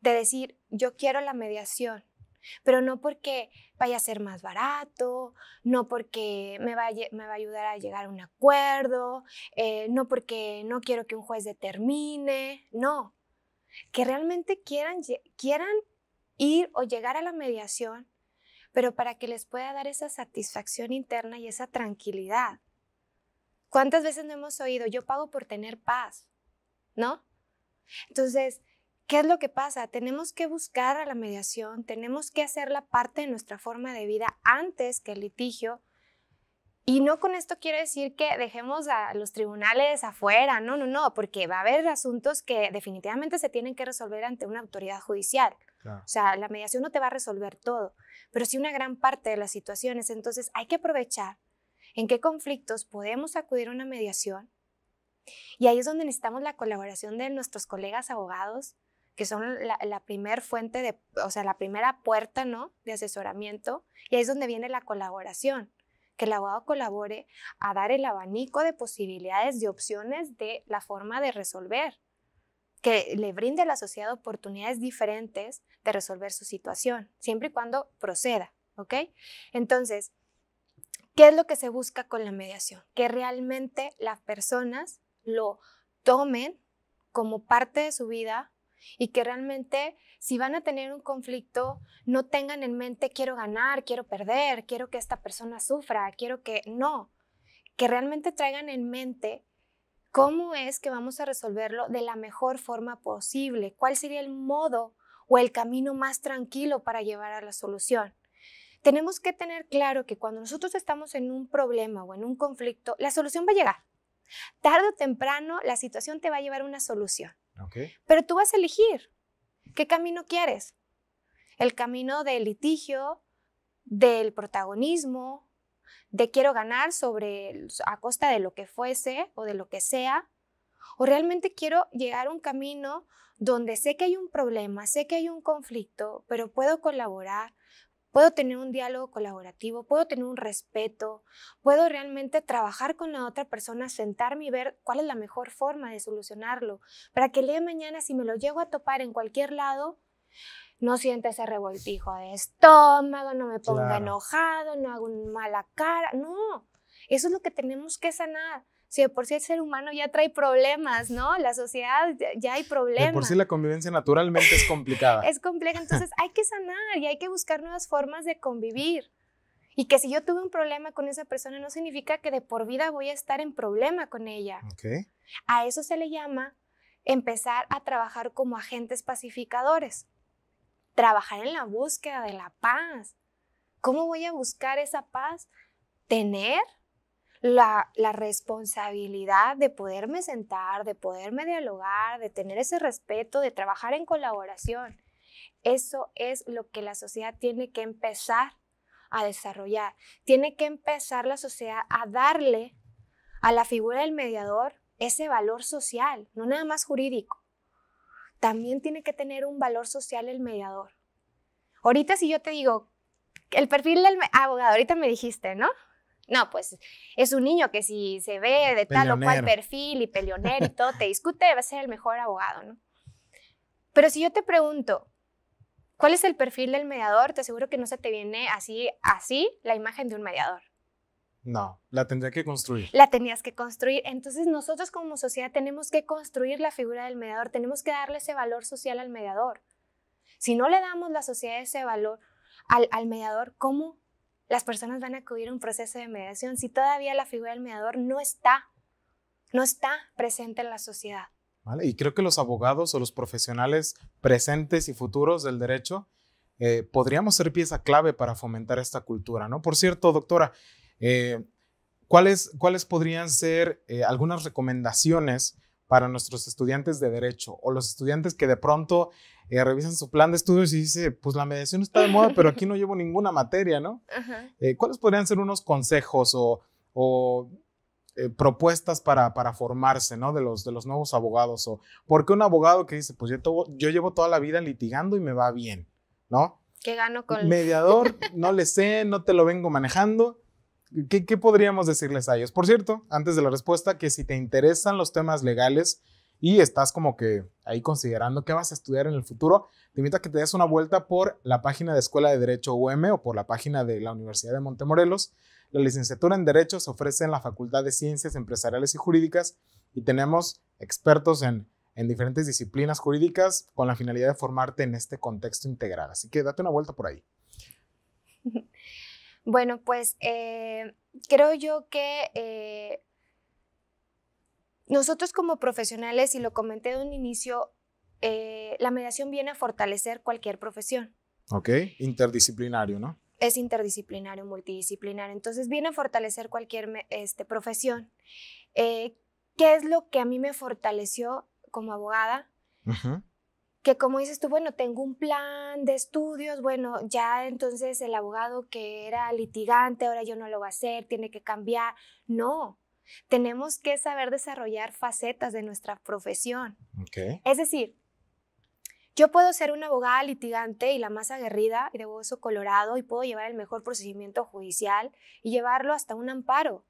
de decir, yo quiero la mediación, pero no porque vaya a ser más barato, no porque me va a, ayudar a llegar a un acuerdo, eh, no porque no quiero que un juez determine, no, que realmente quieran, quieran ir o llegar a la mediación pero para que les pueda dar esa satisfacción interna y esa tranquilidad. ¿Cuántas veces no hemos oído, yo pago por tener paz? ¿No? Entonces, ¿qué es lo que pasa? Tenemos que buscar a la mediación, tenemos que hacerla parte de nuestra forma de vida antes que el litigio. Y no con esto quiero decir que dejemos a los tribunales afuera, no, no, no, porque va a haber asuntos que definitivamente se tienen que resolver ante una autoridad judicial. O sea, la mediación no te va a resolver todo, pero sí una gran parte de las situaciones. Entonces hay que aprovechar en qué conflictos podemos acudir a una mediación. Y ahí es donde necesitamos la colaboración de nuestros colegas abogados, que son la, la primera fuente de, o sea, la primera puerta, ¿no? De asesoramiento. Y ahí es donde viene la colaboración, que el abogado colabore a dar el abanico de posibilidades, de opciones de la forma de resolver que le brinde a la sociedad oportunidades diferentes de resolver su situación, siempre y cuando proceda, ¿ok? Entonces, ¿qué es lo que se busca con la mediación? Que realmente las personas lo tomen como parte de su vida y que realmente si van a tener un conflicto, no tengan en mente quiero ganar, quiero perder, quiero que esta persona sufra, quiero que no, que realmente traigan en mente ¿Cómo es que vamos a resolverlo de la mejor forma posible? ¿Cuál sería el modo o el camino más tranquilo para llevar a la solución? Tenemos que tener claro que cuando nosotros estamos en un problema o en un conflicto, la solución va a llegar. Tarde o temprano, la situación te va a llevar a una solución. Pero tú vas a elegir qué camino quieres. El camino del litigio, del protagonismo, de quiero ganar sobre a costa de lo que fuese o de lo que sea, o realmente quiero llegar a un camino donde sé que hay un problema, sé que hay un conflicto, pero puedo colaborar, puedo tener un diálogo colaborativo, puedo tener un respeto, puedo realmente trabajar con la otra persona, sentarme y ver cuál es la mejor forma de solucionarlo, para que el mañana si me lo llego a topar en cualquier lado, no siente ese revoltijo de estómago, no me pongo enojado, no hago una mala cara. No, eso es lo que tenemos que sanar. Si de por sí el ser humano ya trae problemas, ¿no? La sociedad ya hay problemas. De por sí la convivencia naturalmente es complicada. es compleja, entonces hay que sanar y hay que buscar nuevas formas de convivir. Y que si yo tuve un problema con esa persona no significa que de por vida voy a estar en problema con ella. A eso se le llama empezar a trabajar como agentes pacificadores trabajar en la búsqueda de la paz. ¿Cómo voy a buscar esa paz? Tener la, responsabilidad de poderme sentar, de poderme dialogar, de tener ese respeto, de trabajar en colaboración. Eso es lo que la sociedad tiene que empezar a desarrollar. Tiene que empezar la sociedad a darle a la figura del mediador ese valor social, no nada más jurídico también tiene que tener un valor social el mediador. Ahorita si yo te digo, el perfil del abogado, ahorita me dijiste, ¿no? No, pues es un niño que si se ve de tal o cual perfil y peleonero y todo, te discute, va a ser el mejor abogado, ¿no? Pero si yo te pregunto, ¿cuál es el perfil del mediador? Te aseguro que no se te viene así, así la imagen de un mediador. No, la tendría que construir. La tenías que construir. Entonces nosotros como sociedad tenemos que construir la figura del mediador, tenemos que darle ese valor social al mediador. Si no le damos la sociedad ese valor al, mediador, ¿cómo las personas van a acudir a un proceso de mediación si todavía la figura del mediador no está, no está presente en la sociedad? y creo que los abogados o los profesionales presentes y futuros del derecho eh, podríamos ser pieza clave para fomentar esta cultura, ¿no? Por cierto, doctora, eh, ¿cuáles, ¿Cuáles podrían ser eh, algunas recomendaciones para nuestros estudiantes de derecho o los estudiantes que de pronto eh, revisan su plan de estudios y dicen, pues la mediación está de moda, pero aquí no llevo ninguna materia, ¿no? ¿Cuáles podrían ser unos consejos o, propuestas para, para, formarse, ¿no? De los, de los nuevos abogados. O, ¿Por un abogado que dice, pues yo, yo llevo toda la vida litigando y me va bien, ¿no? ¿Qué gano con...? Mediador, no le sé, no te lo vengo manejando. ¿Qué, podríamos decirles a ellos? Por cierto, antes de la respuesta, que si te interesan los temas legales, y estás como que ahí considerando qué vas a estudiar en el futuro, te invito a que te des una vuelta por la página de Escuela de Derecho UM o por la página de la Universidad de Montemorelos. La licenciatura en Derecho se ofrece en la Facultad de Ciencias Empresariales y Jurídicas y tenemos expertos en, en diferentes disciplinas jurídicas con la finalidad de formarte en este contexto integral. Así que date una vuelta por ahí. Bueno, pues eh, creo yo que eh, nosotros como profesionales, y lo comenté de un inicio, eh, la mediación viene a fortalecer cualquier profesión. Ok, interdisciplinario, ¿no? Es interdisciplinario, multidisciplinario. Entonces viene a fortalecer cualquier este, profesión. ¿Qué es lo que a mí me fortaleció como abogada? Ajá que como dices tú, bueno, tengo un plan de estudios, bueno, ya entonces el abogado que era litigante, ahora yo no lo voy a hacer, tiene que cambiar. No, tenemos que saber desarrollar facetas de nuestra profesión. Es decir, yo puedo ser una abogada litigante y la más aguerrida y de hueso colorado y puedo llevar el mejor procedimiento judicial y llevarlo hasta un amparo.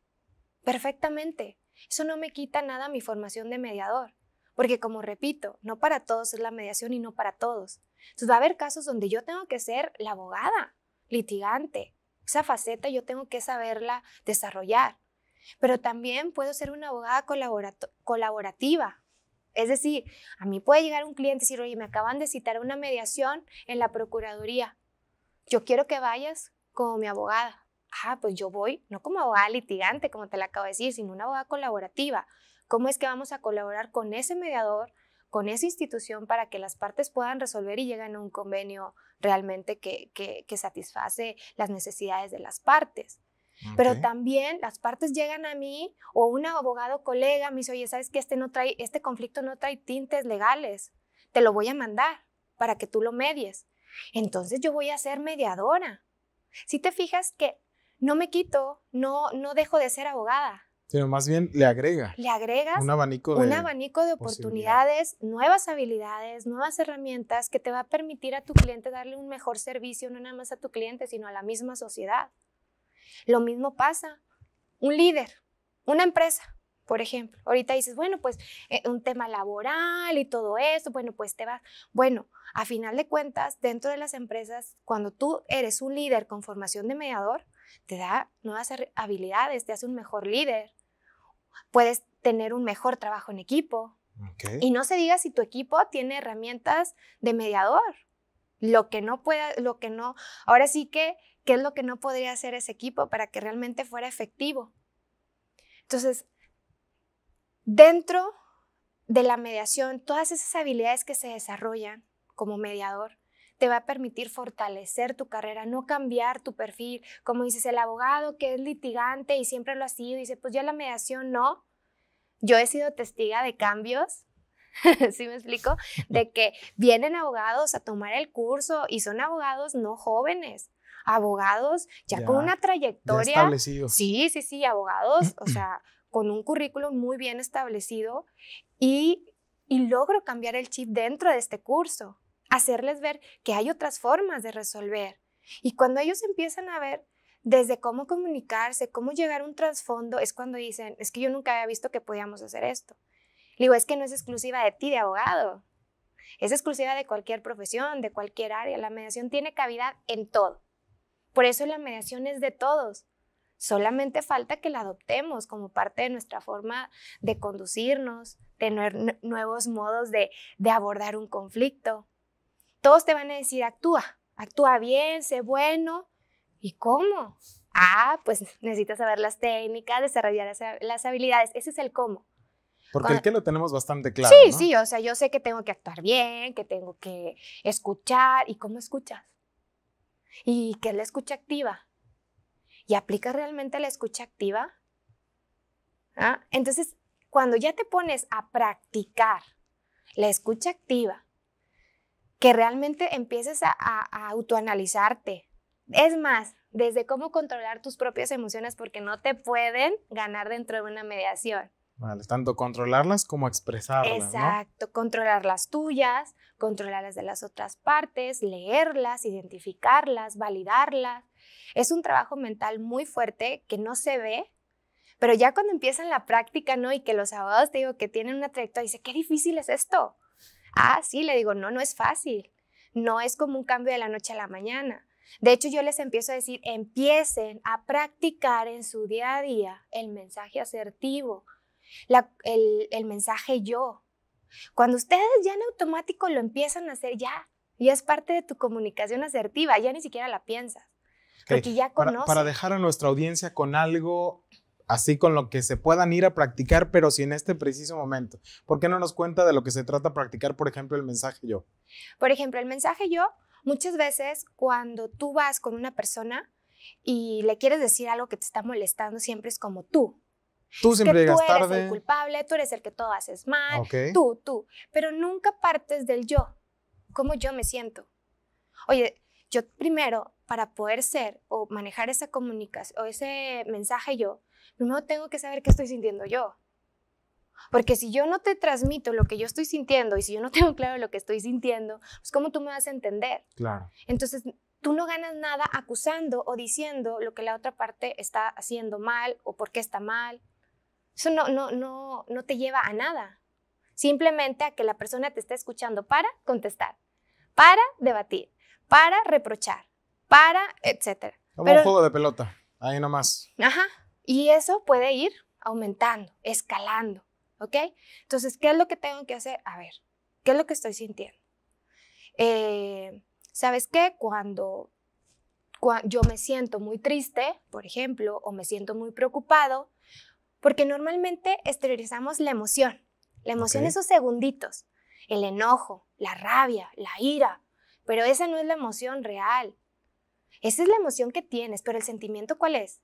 Perfectamente. Eso no me quita nada mi formación de mediador. Porque como repito, no para todos es la mediación y no para todos. Entonces va a haber casos donde yo tengo que ser la abogada, litigante. Esa faceta yo tengo que saberla desarrollar. Pero también puedo ser una abogada colaborativa. Es decir, a mí puede llegar un cliente y decir, oye, me acaban de citar una mediación en la Procuraduría. Yo quiero que vayas como mi abogada. Ah, pues yo voy, no como abogada litigante, como te la acabo de decir, sino una abogada colaborativa. ¿Cómo es que vamos a colaborar con ese mediador, con esa institución para que las partes puedan resolver y lleguen a un convenio realmente que, satisface las necesidades de las partes? Pero también las partes llegan a mí o un abogado colega me dice, oye, ¿sabes que este, no trae, este conflicto no trae tintes legales? Te lo voy a mandar para que tú lo medies. Entonces yo voy a ser mediadora. Si te fijas que no me quito, no, no dejo de ser abogada, Sino más bien le agrega. Le agregas un abanico de, un abanico de oportunidades, nuevas habilidades, nuevas herramientas que te va a permitir a tu cliente darle un mejor servicio, no nada más a tu cliente, sino a la misma sociedad. Lo mismo pasa. Un líder, una empresa, por ejemplo. Ahorita dices, bueno, pues eh, un tema laboral y todo eso, bueno, pues te vas. Bueno, a final de cuentas, dentro de las empresas, cuando tú eres un líder con formación de mediador, te da nuevas habilidades, te hace un mejor líder, puedes tener un mejor trabajo en equipo. Y no se diga si tu equipo tiene herramientas de mediador. Lo que no pueda, lo que no, ahora sí que, ¿qué es lo que no podría hacer ese equipo para que realmente fuera efectivo? Entonces, dentro de la mediación, todas esas habilidades que se desarrollan como mediador, te va a permitir fortalecer tu carrera, no cambiar tu perfil. Como dices, el abogado que es litigante y siempre lo ha sido, dice, pues yo la mediación no. Yo he sido testiga de cambios ¿sí me explico? De que vienen abogados a tomar el curso y son abogados no jóvenes, abogados ya, con una trayectoria. Sí, sí, sí, abogados, o sea, con un currículum muy bien establecido y, y logro cambiar el chip dentro de este curso hacerles ver que hay otras formas de resolver. Y cuando ellos empiezan a ver desde cómo comunicarse, cómo llegar a un trasfondo, es cuando dicen, es que yo nunca había visto que podíamos hacer esto. Le digo, es que no es exclusiva de ti, de abogado. Es exclusiva de cualquier profesión, de cualquier área. La mediación tiene cavidad en todo. Por eso la mediación es de todos. Solamente falta que la adoptemos como parte de nuestra forma de conducirnos, tener nuevos modos de abordar un conflicto. Todos te van a decir, actúa, actúa bien, sé bueno. ¿Y cómo? Ah, pues necesitas saber las técnicas, desarrollar las, habilidades. Ese es el cómo. Porque el qué lo tenemos bastante claro. Sí, sí, o sea, yo sé que tengo que actuar bien, que tengo que escuchar. ¿Y cómo escuchas? ¿Y qué es la escucha activa? ¿Y aplicas realmente la escucha activa? ¿Ah? Entonces, cuando ya te pones a practicar la escucha activa que realmente empieces a, autoanalizarte. Es más, desde cómo controlar tus propias emociones porque no te pueden ganar dentro de una mediación. Vale, tanto controlarlas como expresarlas. Exacto, ¿no? controlar las tuyas, controlar las de las otras partes, leerlas, identificarlas, validarlas. Es un trabajo mental muy fuerte que no se ve, pero ya cuando empiezan la práctica, ¿no? Y que los abogados te digo que tienen una trayectoria, dice, qué difícil es esto. Ah, sí, le digo, no, no es fácil. No es como un cambio de la noche a la mañana. De hecho, yo les empiezo a decir, empiecen a practicar en su día a día el mensaje asertivo, el, mensaje yo. Cuando ustedes ya en automático lo empiezan a hacer, ya, ya es parte de tu comunicación asertiva, ya ni siquiera la piensas. Porque ya conoces. para, dejar a nuestra audiencia con algo así con lo que se puedan ir a practicar, pero si en este preciso momento. ¿Por qué no nos cuenta de lo que se trata practicar, por ejemplo, el mensaje yo? Por ejemplo, el mensaje yo, muchas veces cuando tú vas con una persona y le quieres decir algo que te está molestando, siempre es como tú. Tú siempre que tú eres el culpable, tú eres el que todo haces mal, tú, tú. Pero nunca partes del yo, como yo me siento. Oye, yo primero, para poder ser o manejar esa comunicación o ese mensaje yo, primero tengo que saber qué estoy sintiendo yo. Porque si yo no te transmito lo que yo estoy sintiendo y si yo no tengo claro lo que estoy sintiendo, pues cómo tú me vas a entender. Claro. Entonces, tú no ganas nada acusando o diciendo lo que la otra parte está haciendo mal o por qué está mal. Eso no, no, no, no te lleva a nada. Simplemente a que la persona te esté escuchando para contestar, para debatir, para reprochar, para etcétera. Como un juego de pelota, ahí nomás. Ajá. Y eso puede ir aumentando, escalando, ¿ok? Entonces, ¿qué es lo que tengo que hacer? A ver, ¿qué es lo que estoy sintiendo? Eh, ¿Sabes qué? Cuando, yo me siento muy triste, por ejemplo, o me siento muy preocupado, porque normalmente esterilizamos la emoción, la emoción esos segunditos, el enojo, la rabia, la ira, pero esa no es la emoción real. Esa es la emoción que tienes, pero el sentimiento cuál es?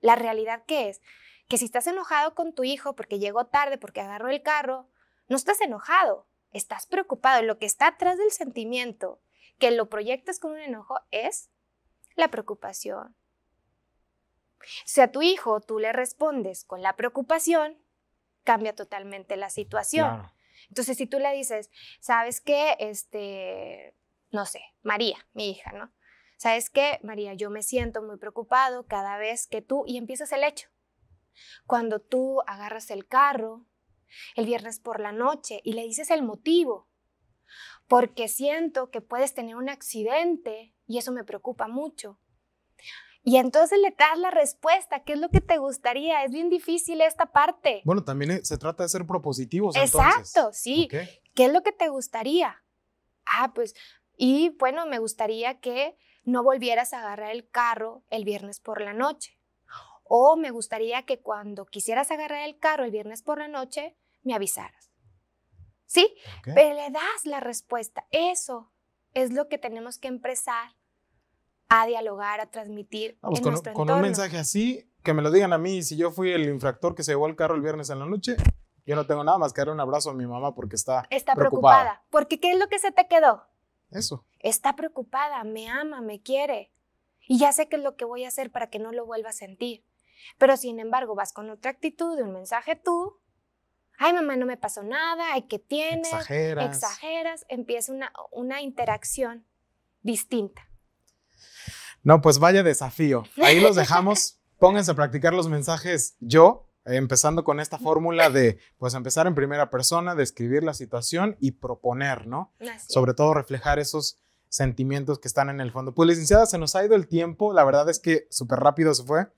La realidad que es que si estás enojado con tu hijo porque llegó tarde, porque agarró el carro, no estás enojado, estás preocupado. Lo que está atrás del sentimiento que lo proyectas con un enojo es la preocupación. Si a tu hijo tú le respondes con la preocupación, cambia totalmente la situación. Entonces, si tú le dices, ¿sabes qué? Este, no sé, María, mi hija, ¿no? ¿Sabes qué, María? Yo me siento muy preocupado cada vez que tú, y empiezas el hecho. Cuando tú agarras el carro el viernes por la noche y le dices el motivo, porque siento que puedes tener un accidente y eso me preocupa mucho. Y entonces le das la respuesta, ¿qué es lo que te gustaría? Es bien difícil esta parte. Bueno, también eh, se trata de ser propositivos. Exacto, sí. ¿Qué es lo que te gustaría? Ah, pues, y bueno, me gustaría que no volvieras a agarrar el carro el viernes por la noche. O me gustaría que cuando quisieras agarrar el carro el viernes por la noche, me avisaras. ¿Sí? Pero le das la respuesta. Eso es lo que tenemos que empezar a dialogar, a transmitir. Ah, pues con, un mensaje así, que me lo digan a mí, si yo fui el infractor que se llevó el carro el viernes en la noche, yo no tengo nada más que dar un abrazo a mi mamá porque está, preocupada. preocupada. Porque ¿qué es lo que se te quedó? Eso. Está preocupada, me ama, me quiere. Y ya sé qué es lo que voy a hacer para que no lo vuelva a sentir. Pero sin embargo, vas con otra actitud, un mensaje tú. Ay, mamá, no me pasó nada, ay, que tienes? Exageras. Exageras. Empieza una, una interacción distinta. No, pues vaya desafío. Ahí los dejamos. Pónganse a practicar los mensajes yo empezando con esta fórmula de, pues, empezar en primera persona, describir la situación y proponer, ¿no? Sobre todo reflejar esos sentimientos que están en el fondo. Pues, licenciada, se nos ha ido el tiempo, la verdad es que súper rápido se fue,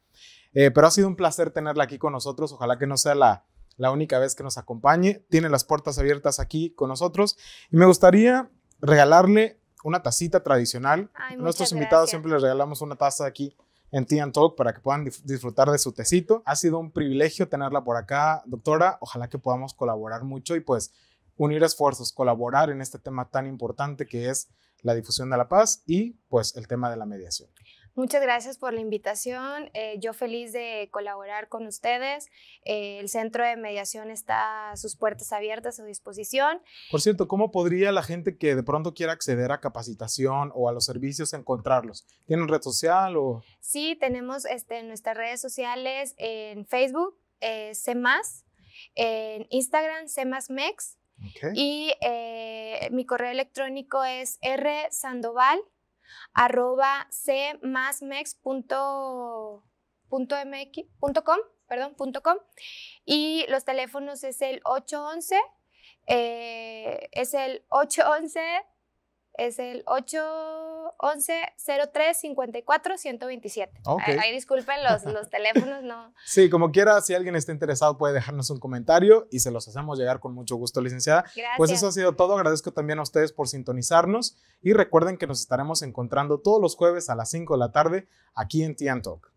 eh, pero ha sido un placer tenerla aquí con nosotros, ojalá que no sea la, la única vez que nos acompañe, tiene las puertas abiertas aquí con nosotros y me gustaría regalarle una tacita tradicional. a nuestros invitados siempre les regalamos una taza aquí en and Talk para que puedan disfrutar de su tecito. Ha sido un privilegio tenerla por acá, doctora. Ojalá que podamos colaborar mucho y pues unir esfuerzos, colaborar en este tema tan importante que es la difusión de la paz y pues el tema de la mediación. Muchas gracias por la invitación. Eh, yo feliz de colaborar con ustedes. Eh, el Centro de Mediación está a sus puertas abiertas, a su disposición. Por cierto, ¿cómo podría la gente que de pronto quiera acceder a capacitación o a los servicios encontrarlos? ¿Tienen red social o...? Sí, tenemos este, nuestras redes sociales en Facebook, eh, en Instagram, CMASMEX. Mex Y eh, mi correo electrónico es rsandoval arroba cmasmex.com, perdón, punto com, y los teléfonos es el 811, eh, es el 811 es el 811-03-54-127. Ahí disculpen los, los teléfonos, no. Sí, como quiera, si alguien está interesado puede dejarnos un comentario y se los hacemos llegar con mucho gusto, licenciada. Pues eso ha sido todo. Agradezco también a ustedes por sintonizarnos y recuerden que nos estaremos encontrando todos los jueves a las 5 de la tarde aquí en Talk